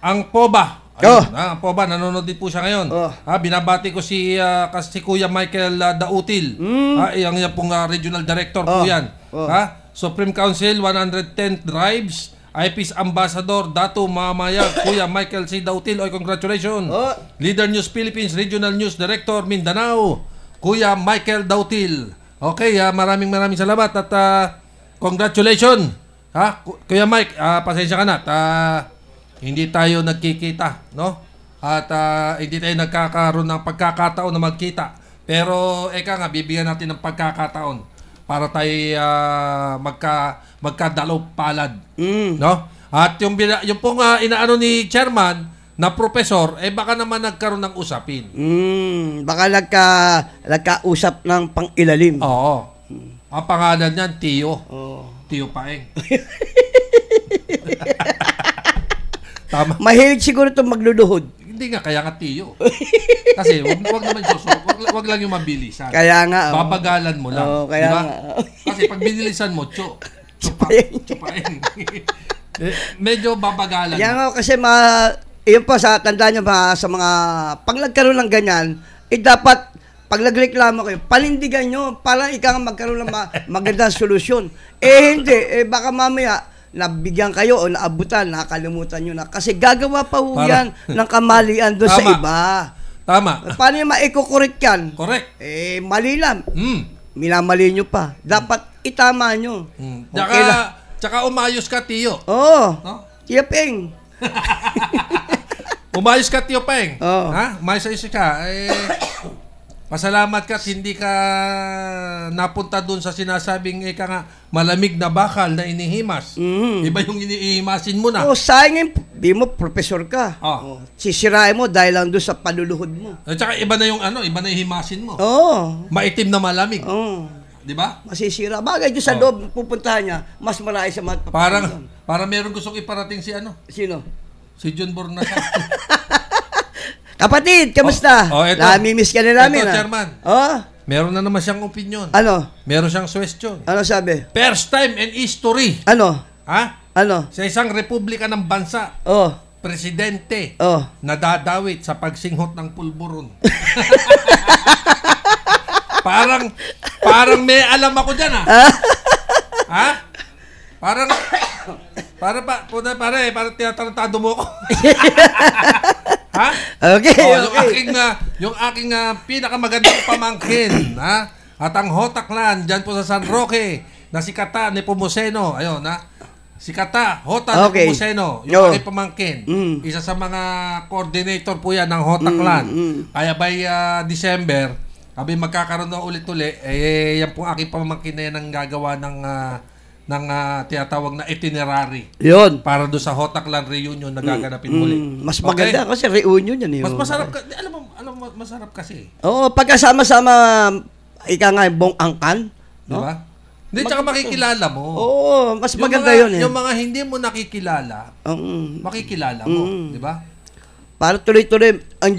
ang POBA. Ayun, oh. ah, ang POBA, nanonood din po siya ngayon. Oh. Ah, binabati ko si, uh, si Kuya Michael uh, Dautil. Mm. Ah, ang yan pong uh, regional director oh. po yan. Oh. Ah, Supreme Council, 110 drives. IP's Ambassador Dato Mamaya Kuya Michael C. Dautil Oy, congratulations oh. Leader News Philippines Regional News Director Mindanao Kuya Michael Dautil Okay, uh, maraming maraming salamat at uh, congratulations. Ha? Kuya Mike, uh, pasensya ka na. Uh, hindi tayo nagkikita, no? At uh, hindi tayo nagkakaroon ng pagkakataon na magkita. Pero eka nga, bibigyan natin ng pagkakataon para tayo uh, magka magkadalaw palad, mm. no? At yung yung pong uh, inaano ni chairman, na profesor, eh baka naman nagkaroon ng usapin. Mm, baka nagka, nagkausap ng pang-ilalim. Oo. Ang pangalan niyan, Tio. Oo. Tio Paeng. Tama. Mahilig siguro itong magluluhod. Hindi nga, kaya nga Tio. Kasi wag, wag naman susok, wag, wag lang yung mabilisan. Kaya nga. Oh. Papagalan mo lang. Oo, kaya diba? nga. Kasi pag binilisan mo, tso. Tsupa. Paeng. Eh, medyo babagalan. Yan ako kasi ma iyon pa sa tanda nyo ba, sa mga, pag nagkaroon ng ganyan, eh dapat, pag nagreklamo kayo, palindigan nyo para ikaw magkaroon ng ma- magandang solusyon. Eh hindi, eh baka mamaya, nabigyan kayo o naabutan, nakalimutan nyo na. Kasi gagawa pa ho Para. ng kamalian doon sa iba. Tama. Paano yung maikukurit yan? Correct. Eh, mali lang. Mm. Minamali nyo pa. Dapat itama nyo. Mm. Tsaka, lang. tsaka umayos ka, Tiyo. Oo. Oh, No? Yapeng. Umayos ka, Tio Peng. Oo. Ha? Umayos ayos ka. Eh, pasalamat ka at hindi ka napunta dun sa sinasabing eh, ka nga, malamig na bakal na inihimas. Mm. Iba yung iniimasin mo na. Oo, oh, sayang yung, di mo, professor ka. Ah. oh. Sisirain mo dahil lang doon sa paluluhod mo. At saka iba na yung ano, iba na yung mo. Oo. Maitim na malamig. Oo. Di ba? Masisira. Bagay doon sa Oo. Oh. loob, pupuntahan niya, mas marami sa mga Parang, para meron gustong iparating si ano, Sino? Si Jun Bornasan. Kapatid, kamusta? Oh, oh, Nami-miss ka na namin. Ito, ah. chairman. Oh? Meron na naman siyang opinion. Ano? Meron siyang question. Ano sabi? First time in history. Ano? Ha? Ano? Sa isang republika ng bansa. Oh. Presidente. Oh. Nadadawit sa pagsinghot ng pulburon. parang, parang may alam ako diyan ah. ha? Parang, para pa, puta pare, para tinatarantado mo ako. ha? Okay, oh, okay. Ah, yung aking, uh, ah, yung aking uh, pinakamagandang pamangkin, ha? At ang Hotaklan, dyan po sa San Roque, na si Kata ni Pumuseno. Ayun, ha? Si Kata, Hota okay. ni Pumuseno, yung no. aking pamangkin. Mm. Isa sa mga coordinator po yan ng Hotaklan. Mm, mm. Kaya by uh, December, kami magkakaroon na ulit-uli, eh, yan po aking pamangkin na yan ang gagawa ng... Uh, ng uh, tinatawag na itinerary. Yun. Para doon sa Hotaklan reunion na gaganapin muli. Mm, mm, mas maganda okay? kasi reunion yan. Yun. Eh. Mas masarap, ka, alam mo, alam mo, masarap kasi. Eh. Oo, pagkasama-sama, ika nga, bong angkan. No? Diba? Hindi, tsaka makikilala mo. Oo, mas yung maganda mga, yun. Eh. Yung mga hindi mo nakikilala, um, makikilala mo. Um, Di ba? Para tuloy-tuloy, ang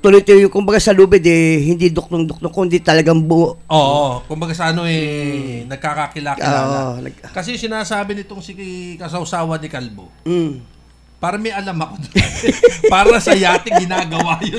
tuloy-tuloy yung kumbaga sa lubid eh, hindi duknong-duknong, kundi talagang buo. Oo, kumbaga sa ano eh, mm. nagkakakilakilala. Ah, oo, nag- Kasi sinasabi nitong si kasawsawa ni Kalbo, mm. para may alam ako para sa yating ginagawa yun.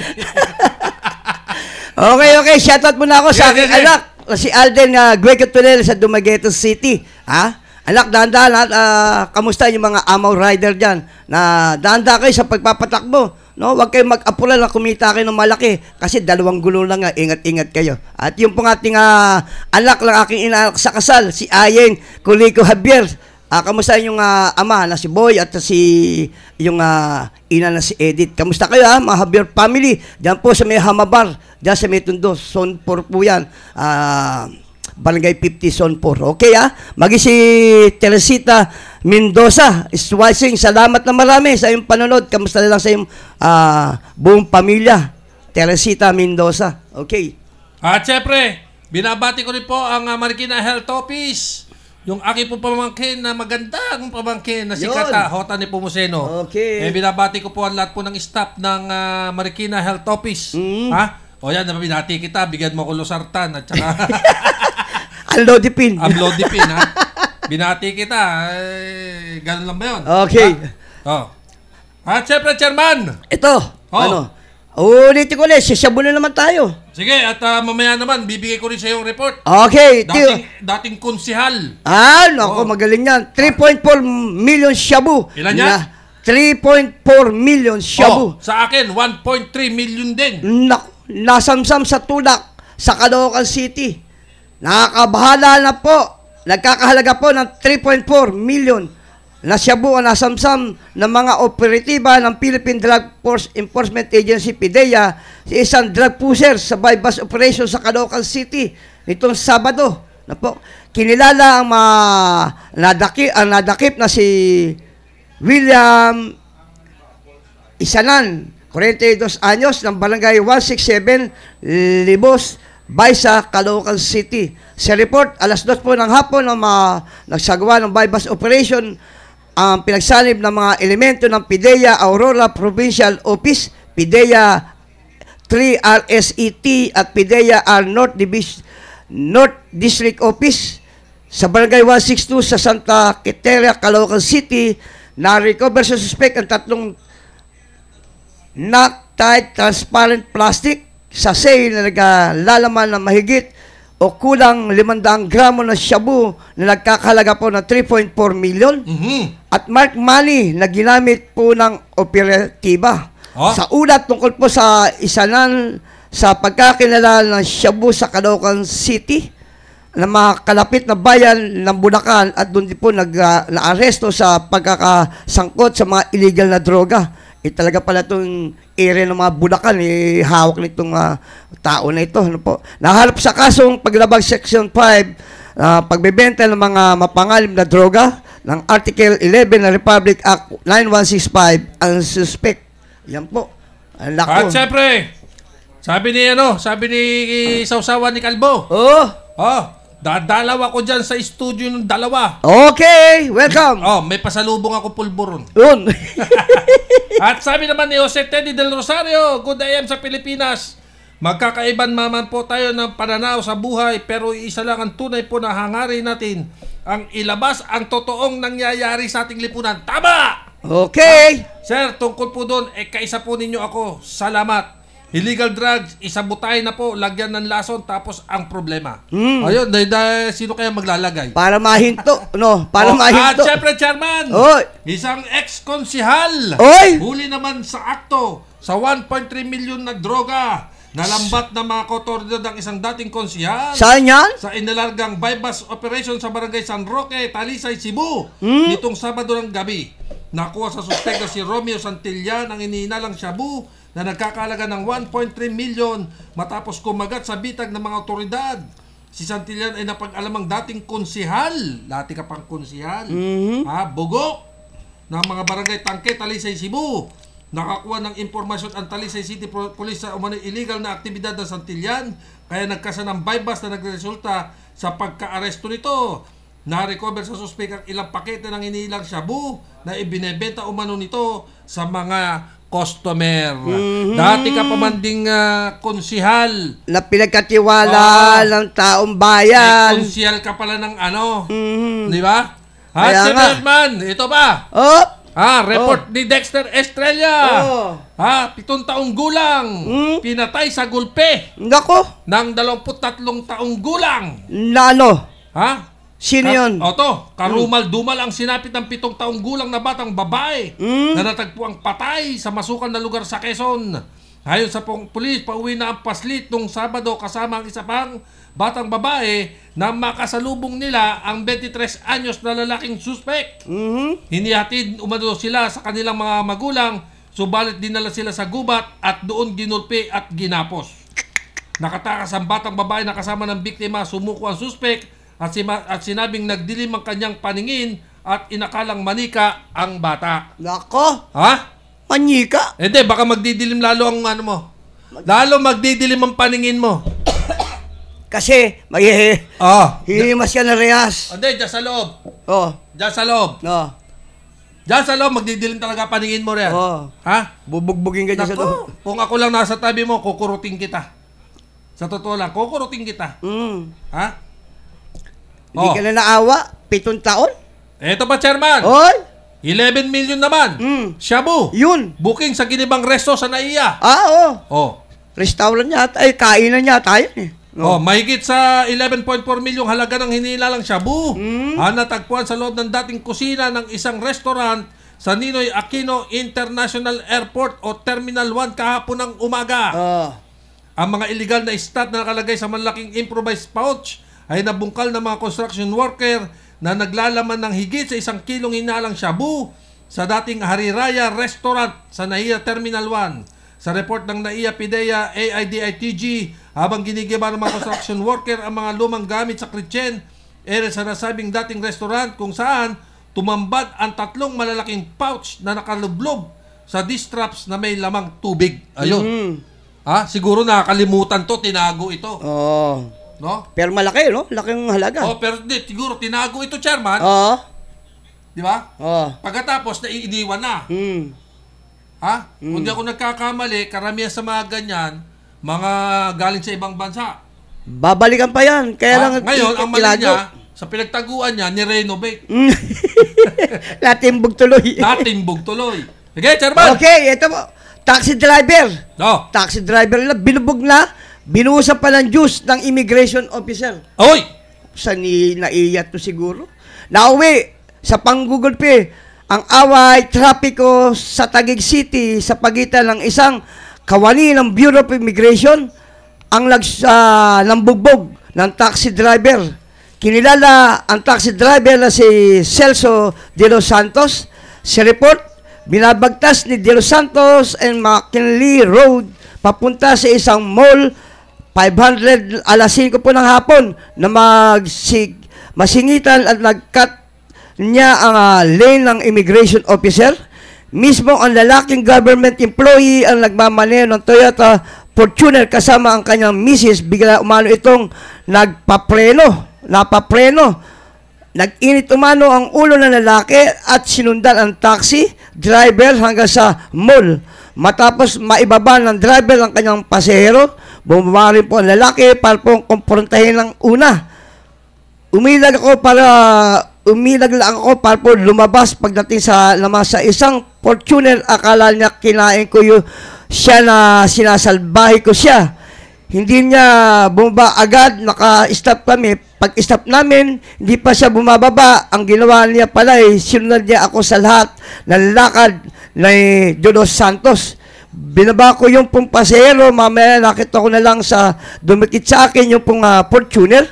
okay, okay, shoutout muna ako yes, sa aking yes, yes. anak, si Alden uh, Greco Tunnel sa Dumaguete City. Ha? Anak, dahan-dahan, uh, kamusta yung mga amaw rider dyan? Na dahan kayo sa pagpapatakbo No, wag kayong mag-apura na kumita kayo ng malaki kasi dalawang gulo lang nga. Ingat-ingat kayo. At yung pong ating uh, anak lang aking inaanak sa kasal, si Ayeng Kuliko Javier. Uh, kamusta yung uh, ama na si Boy at si yung uh, ina na si Edith. Kamusta kayo ha, mga Javier family? Diyan po sa may Hamabar, diyan sa may Tondo, Son 4 po yan. Uh, Barangay 50 Zone 4. Okay ah. Magi si Teresita Mendoza Swasing. Salamat na marami sa iyong panonood. Kamusta na lang sa iyong uh, buong pamilya. Teresita Mendoza. Okay. At syempre, binabati ko rin po ang uh, Marikina Health Office. Yung aking po pamangkin na maganda ang pamangkin na si Yun. Kata Hota ni Pumuseno. Okay. Eh, binabati ko po ang lahat po ng staff ng uh, Marikina Health Office. Mm. Ha? O yan, nababinati kita, bigyan mo ko losartan at saka... Ang Ang Amlodipine, ha? Binati kita. Eh, ganun lang ba yun? Okay. Ha? Oh. At syempre, chairman. Ito. Oh. Ano? Ulitin ko ulit. na naman tayo. Sige, at uh, mamaya naman, bibigay ko rin sa yung report. Okay. Dating, dating konsihal. Ah, naku, oh. magaling yan. 3.4 million shabu. Ilan yan? 3.4 million shabu. Oh, sa akin, 1.3 million din. Naku, nasamsam sa tulak sa Caloocan City. Nakakabahala na po. Nagkakahalaga po ng 3.4 million na shabu o nasamsam ng mga operatiba ng Philippine Drug Force Enforcement Agency, PDEA, si isang drug pusher sa bypass operation sa Caloocan City nitong Sabado. Na po, kinilala ang mga nadaki, ang nadakip na si William Isanan, 42 anyos ng barangay 167, Libos, Baysa, Caloocan City. Sa report, alas 2 po ng hapon ng mga nagsagawa ng bypass operation ang pinagsanib ng mga elemento ng PIDEA Aurora Provincial Office, PIDEA 3RSET at PIDEA R North, Divis North District Office sa Barangay 162 sa Santa Quiteria, Caloocan City na-recover sa suspect ang tatlong not-tight transparent plastic sachet na naglalaman ng mahigit o kulang 500 gramo na shabu na nagkakalaga po ng 3.4 million mm-hmm. at mark money na ginamit po ng operatiba. Oh. Sa ulat tungkol po sa isanan sa pagkakilala ng shabu sa Caloocan City na makalapit na bayan ng Bulacan at doon din po nag, uh, naaresto sa pagkakasangkot sa mga illegal na droga eh talaga pala itong area ng mga Bulacan, eh, hawak nitong uh, tao na ito. Ano po? Nahalap sa kasong paglabag Section 5, uh, ah, pagbebenta ng mga mapangalim na droga ng Article 11 ng Republic Act 9165 ang suspect. Yan po. Ang lako. At syempre, sabi ni ano, sabi ni eh, Sausawan ni Kalbo. Oo. Oh. Oh. Dadalaw ko dyan sa studio ng dalawa. Okay, welcome. Oh, may pasalubong ako pulburon. Yun. At sabi naman ni Jose Teddy Del Rosario, good AM sa Pilipinas. Magkakaiban maman po tayo ng pananaw sa buhay pero isa lang ang tunay po na hangarin natin ang ilabas ang totoong nangyayari sa ating lipunan. Tama! Okay! Ah, sir, tungkol po doon, eh, kaisa po ninyo ako. Salamat. Illegal drugs, isabutay na po, lagyan ng lason, tapos ang problema. Mm. Ayun, dahil, dahil sino kaya maglalagay? Para mahinto, no? Para oh, mahinto. At syempre, Chairman, Oy. isang ex-konsihal, huli naman sa akto, sa 1.3 million na droga, Nalambat na mga kotoridad ang isang dating konsihal. Saan yan? Sa inalargang bypass operation sa barangay San Roque, Talisay, Cebu. Mm. Nitong Sabado ng gabi. Nakuha sa suspek na si Romeo Santillan ang inihinalang shabu na nagkakalaga ng 1.3 million matapos kumagat sa bitag ng mga otoridad. Si Santillan ay napag-alamang dating konsihal, dati ka pang konsihal, mm-hmm. ha, bugok ng mga barangay Tangke, Talisay, Cebu. Nakakuha ng impormasyon ang Talisay City Police sa umano'y illegal na aktibidad ng Santillan kaya nagkasa ng bypass na nagresulta sa pagka-aresto nito. Na-recover sa suspek ang ilang pakete ng inilang shabu na ibinebenta umano nito sa mga customer. Mm-hmm. Dati ka pa man ding uh, konsihal. Na pinagkatiwala oh, ng taong bayan. Eh, konsihal ka pala ng ano. Mm-hmm. Di ba? Ha, Kaya Sir Redman, ito pa. Oh. Ha, report oh. ni Dexter Estrella. Oh. Ha, pitong taong gulang. Mm. Pinatay sa gulpe. Nako. Nang 23 taong gulang. Lalo. Ha? Sino yun? Oto, karumal-dumal hmm. ang sinapit ng pitong taong gulang na batang babae mm. na ang patay sa masukan na lugar sa Quezon. Ayon sa pong pulis, pauwi na ang paslit nung Sabado kasama ang isa pang batang babae na makasalubong nila ang 23 anyos na lalaking suspect. Mm-hmm. Hinihatid umano sila sa kanilang mga magulang, subalit dinala sila sa gubat at doon ginulpi at ginapos. Nakatakas ang batang babae na kasama ng biktima, sumuko ang suspect at, sima, at sinabing nagdilim ang kanyang paningin at inakalang manika ang bata. Lako? Ha? Manika? Hindi, baka magdidilim lalo ang ano mo. Mag- lalo magdidilim ang paningin mo. Kasi, may oh, hihimas yan na rehas. Ah, hindi, dyan sa loob. Oo. Oh. Dyan sa loob. Oo. Oh. Dyan sa loob, magdidilim talaga paningin mo rin. Oo. Oh. Ha? Bubugbugin ka dyan sa loob. Kung ako lang nasa tabi mo, kukurutin kita. Sa totoo lang, kukurutin kita. Mm. Ha? Hindi oh. ka na naawa? Pitong taon? Eto pa, Chairman. Oy! 11 million naman. Mm. Shabu. Yun. Booking sa ginibang resto sa Naiya. Ah, oo. Oh. oh. Restaurant niya, ay kainan niya tayo eh. No. Oh, mahigit sa 11.4 milyong halaga ng hinilalang shabu. Mm. Ah, natagpuan sa loob ng dating kusina ng isang restaurant sa Ninoy Aquino International Airport o Terminal 1 kahapon ng umaga. Uh. Ang mga illegal na stat na nakalagay sa malaking improvised pouch ay nabungkal ng mga construction worker na naglalaman ng higit sa isang kilong hinalang shabu sa dating Hari Raya Restaurant sa NAIA Terminal 1. Sa report ng NAIA PIDEA AIDITG, habang ginigiba ng mga construction worker ang mga lumang gamit sa Kritchen, ere sa nasabing dating restaurant kung saan tumambad ang tatlong malalaking pouch na nakalublob sa distraps na may lamang tubig. Ayun. Mm. Ha? Ah, siguro nakakalimutan to, tinago ito. Oo. Oh. No? Pero malaki, no? Laking halaga. Oh, pero di, siguro tinago ito, chairman. Oo. Di ba? Oo. Pagkatapos, naiiniwan na. Mm. Ha? Mm. Kung di ako nagkakamali, karamihan sa mga ganyan, mga galing sa ibang bansa. Babalikan pa yan. Kaya ha? lang Ngayon, ang mali niya, sa pinagtaguan niya, ni-renovate. Mm. Natimbog tuloy. Natimbog tuloy. Sige, chairman. Okay, ito mo. Taxi driver. No. Taxi driver na, binubog na Binuhusan pa ng Diyos ng immigration officer. Oy! Sa ni naiyat to siguro. Nauwi sa pang Google Pay ang away trapiko sa Tagig City sa pagitan ng isang kawani ng Bureau of Immigration ang lags, uh, nambugbog ng taxi driver. Kinilala ang taxi driver na si Celso De Los Santos. si report, binabagtas ni De Los Santos and McKinley Road papunta sa isang mall 500 alas 5 po ng hapon na magsig, masingitan at nagkat niya ang uh, lane ng immigration officer. Mismo ang lalaking government employee ang nagmamaneo ng Toyota Fortuner kasama ang kanyang misis. Bigla umano itong nagpapreno, napapreno. Nag-init umano ang ulo ng lalaki at sinundan ang taxi driver hanggang sa mall. Matapos maibaba ng driver ang kanyang pasahero, Bumaba rin po ang lalaki para pong kumprontahin ng una. Umilag ako para umilag lang ako para po lumabas pagdating sa lamas sa isang Fortuner. Akala niya kinain ko yung siya na sinasalbahi ko siya. Hindi niya bumaba agad, naka-stop kami. Pag-stop namin, hindi pa siya bumababa. Ang ginawa niya pala ay sinunod niya ako sa lahat ng lakad ni Jodos Santos binaba ko yung pong pasero, mamaya nakita ko na lang sa, dumikit sa akin yung pong uh, Fortuner.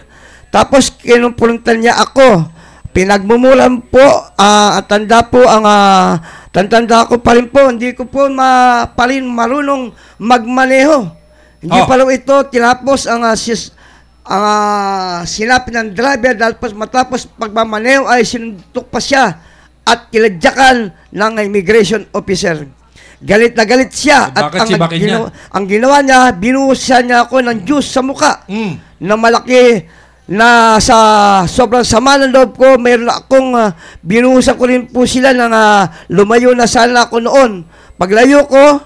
Tapos kinumpuntan niya ako. Pinagmumulan po, uh, at tanda po ang, uh, ah, tantanda ko pa rin po, hindi ko po ma, pa rin marunong magmaneho. Hindi oh. pa rin ito, tinapos ang uh, sis, ang uh, sinabi ng driver dahil pas matapos pagmamaneho ay sinuntok pa siya at kilagyakan ng immigration officer. Galit na galit siya. So, eh, at ang, ang, ginawa, ang ginawa niya, binuhusan niya ako ng juice sa mukha. mm. na malaki na sa sobrang sama ng loob ko, meron akong uh, binuhusan ko rin po sila ng uh, ah, lumayo na sana ako noon. Paglayo ko,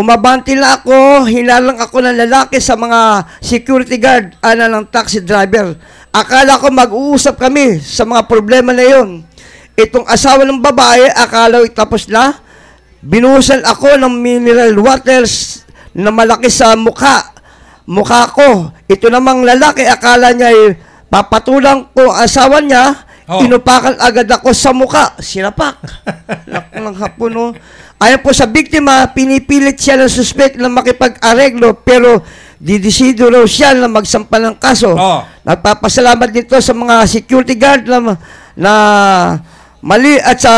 umabanti na ako, hinalang ako ng lalaki sa mga security guard, ana ah, ng taxi driver. Akala ko mag-uusap kami sa mga problema na yon. Itong asawa ng babae, akala ko tapos na, Binuhusan ako ng mineral waters na malaki sa mukha. Mukha ko. Ito namang lalaki, akala niya ay papatulang ko asawa niya. Oh. Inupakan agad ako sa mukha. Sinapak. Lakang hapon, no? Oh. Ayon po sa biktima, pinipilit siya ng suspect na makipag-areglo pero didisido raw siya na magsampan ng kaso. Oh. Nagpapasalamat dito sa mga security guard na, na mali at sa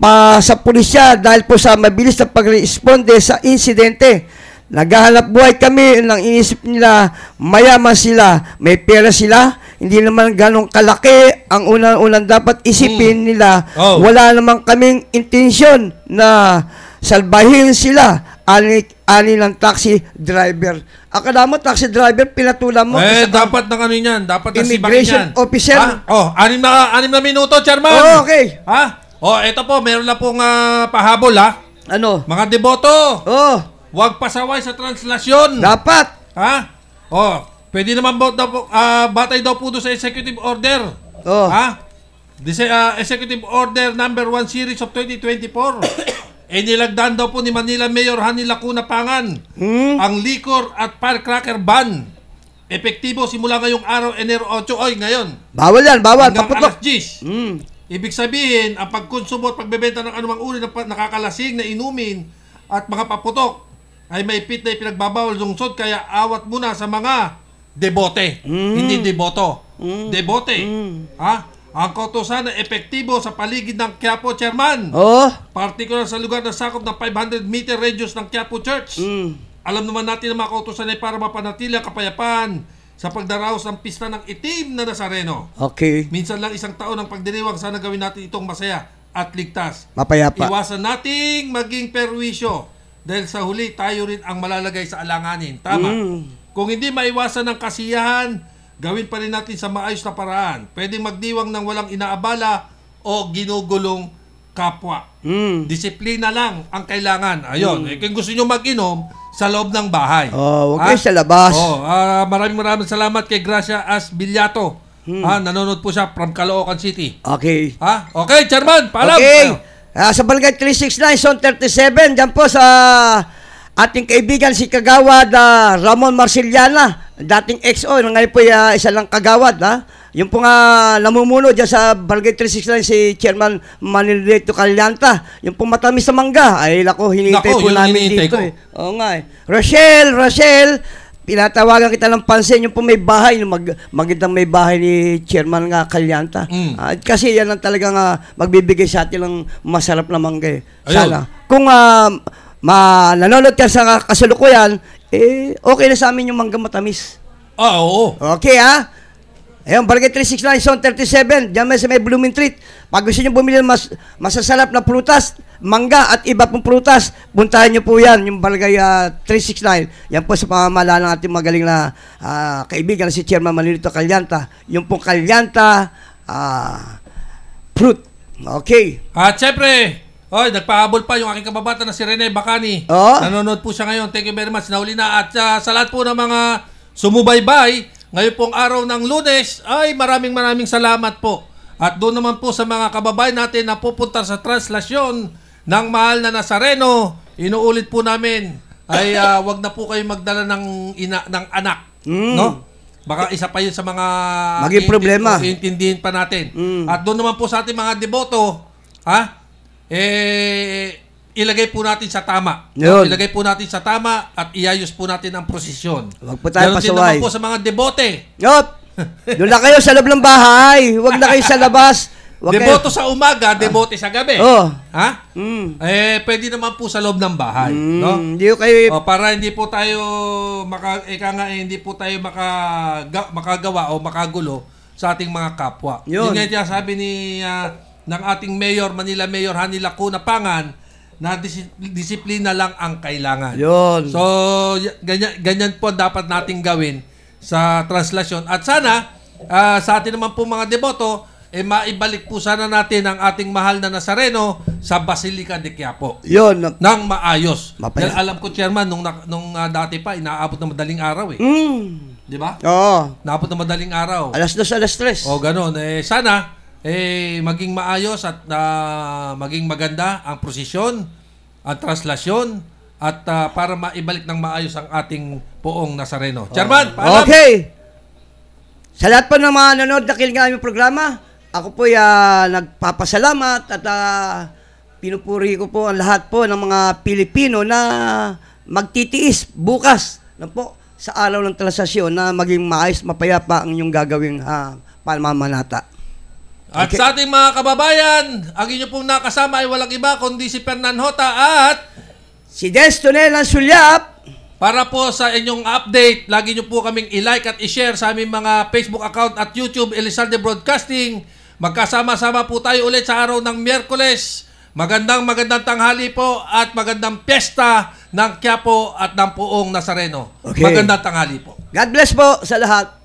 pa sa pulisya dahil po sa mabilis na pagresponde sa insidente. Naghahanap buhay kami nang inisip nila mayaman sila, may pera sila, hindi naman ganong kalaki ang unang-unang dapat isipin hmm. nila. Oh. Wala naman kaming intensyon na salbahin sila ani ani ng taxi driver. Akala mo taxi driver pinatulan mo. Eh dapat na ano yan, dapat na si Immigration officer. Ha? Ah, oh, anim na anim na minuto, chairman. Oh, okay. Ha? Oh, ito po, meron na pong uh, pahabol ha. Ah. Ano? Mga deboto. Oh. Huwag pasaway sa translasyon. Dapat. Ha? Oh, pwede naman po, daw po uh, batay daw po doon sa executive order. Oh. Ha? This, uh, executive order number 1 series of 2024. eh nilagdaan daw po ni Manila Mayor Hanny Lacuna Pangan hmm? ang liquor at firecracker ban. Epektibo simula ngayong araw, Enero 8. Oy, ngayon. Bawal yan, bawal. Hanggang Paputok. alas 10. Mm. Ibig sabihin, ang pagkonsumo at pagbebenta ng anumang uri ng nakakalasing na inumin at mga paputok ay may pit na ipinagbabawal lungsod kaya awat muna sa mga debote. Mm. Hindi deboto. Mm. Debote. Mm. Ha? Ang kautosan na epektibo sa paligid ng Quiapo Chairman. Oh. Partikular sa lugar na sakop ng 500 meter radius ng Quiapo Church. Mm. Alam naman natin na mga kautosan ay para mapanatili ang kapayapaan sa pagdaraos ng pista ng itim na Nazareno. Okay. Minsan lang isang taon ang pagdiriwang, sana gawin natin itong masaya at ligtas. Mapayapa. Iwasan nating maging perwisyo dahil sa huli tayo rin ang malalagay sa alanganin. Tama. Mm. Kung hindi maiwasan ng kasiyahan, gawin pa rin natin sa maayos na paraan. Pwedeng magdiwang ng walang inaabala o ginugulong kapwa. Mm. Disiplina lang ang kailangan. Ayun, mm. eh, kung gusto niyo mag-inom, sa loob ng bahay. Oh, okay, kayo ah, sa labas. Oh, uh, maraming maraming salamat kay Gracia As Bilyato. Hmm. Ah, nanonood po siya from Caloocan City. Okay. Ha? Okay, Chairman, paalam. Okay. Uh, sa Barangay 369, Zone 37, dyan po sa ating kaibigan si Kagawad uh, Ramon Marciliana, dating XO, ngayon po uh, isa lang Kagawad, ha? Yung po nga namumuno dyan sa Barangay 369 si Chairman Manilito Kalyanta. yung po matamis sa mangga, ay lako, hinihintay po namin dito. ko. Eh. Oo nga eh. Rochelle, Rochelle, pinatawagan kita ng pansin, yung po may bahay, yung mag, magandang may bahay ni Chairman nga Kalyanta. Mm. Ah, kasi yan ang talagang ah, magbibigay sa atin ng masarap na mangga. eh. Ayun. Sana. Kung ah, ma nanonood ka sa kasulukuyan, eh, okay na sa amin yung mangga matamis. Ah, oo. Okay ah. Ayun, Barangay 369, Zone 37, diyan may sa may Blooming Treat. Pag gusto nyo bumili ng mas, masasarap na prutas, mangga at iba pong prutas, puntahan nyo po yan, yung Barangay uh, ah, 369. Yan po sa pamamala ng ating magaling na uh, kaibigan na si Chairman Manilito Kalyanta. Yung pong Kalyanta uh, ah, fruit. Okay. At syempre, Oy, nagpahabol pa yung aking kababata na si Rene Bacani. Oo. Nanonood po siya ngayon. Thank you very much. Nauli na. At uh, sa lahat po ng mga sumubaybay ngayon pong araw ng lunes ay maraming maraming salamat po. At doon naman po sa mga kababayan natin na pupunta sa translasyon ng mahal na Nazareno, inuulit po namin ay uh, wag na po kayo magdala ng ina ng anak, mm. no? Baka isa pa 'yun sa mga maging problema. Intindihin pa natin. Mm. At doon naman po sa ating mga deboto, ha? Eh ilagay po natin sa tama. Yun. Ilagay po natin sa tama at iayos po natin ang prosesyon. Huwag po tayo Ganon pasaway. din naman po sa mga debote. Yup! Doon na kayo sa loob ng bahay. Huwag na kayo sa labas. Huwag deboto kayo. sa umaga, ah. debote sa gabi. Oh. Ha? Mm. Eh, pwede naman po sa loob ng bahay. Mm. No? Hindi kayo... O, para hindi po tayo maka, eka nga, eh, hindi po tayo maka, ga, makagawa o makagulo sa ating mga kapwa. Yun. Yung nga sabi ni, uh, ng ating mayor, Manila Mayor Hanila Kuna Pangan, na disiplina lang ang kailangan. Yun. So, ganyan, ganyan po dapat nating gawin sa translasyon. At sana, uh, sa atin naman po mga deboto, eh maibalik po sana natin ang ating mahal na Nazareno sa Basilica de Quiapo. Yun. Nang maayos. Mapaya. Dahil alam ko, Chairman, nung, nung uh, dati pa, inaabot eh, na madaling araw eh. Mm. Di ba? Oo. Naabot na madaling araw. Alas dos, alas tres. O, ganun. Eh, sana, eh, maging maayos at uh, maging maganda ang prosesyon, ang translasyon, at uh, para maibalik ng maayos ang ating poong Nazareno. Chairman, oh. paalam! Okay! Sa lahat po ng mga nanonood na kilingan aming programa, ako po uh, ah, nagpapasalamat at uh, pinupuri ko po ang lahat po ng mga Pilipino na magtitiis bukas na po sa araw ng translasyon na maging maayos, mapayapa ang inyong gagawing uh, pamamanata. At okay. sa ating mga kababayan, ang inyo pong nakasama ay walang iba kundi si Fernan Hota at si Destonela Sulyap. Para po sa inyong update, lagi nyo po kaming i-like at i-share sa aming mga Facebook account at YouTube, Elizalde Broadcasting. Magkasama-sama po tayo ulit sa araw ng Miyerkules. Magandang magandang tanghali po at magandang piyesta ng Quiapo at ng Puong Nazareno. Okay. Magandang tanghali po. God bless po sa lahat.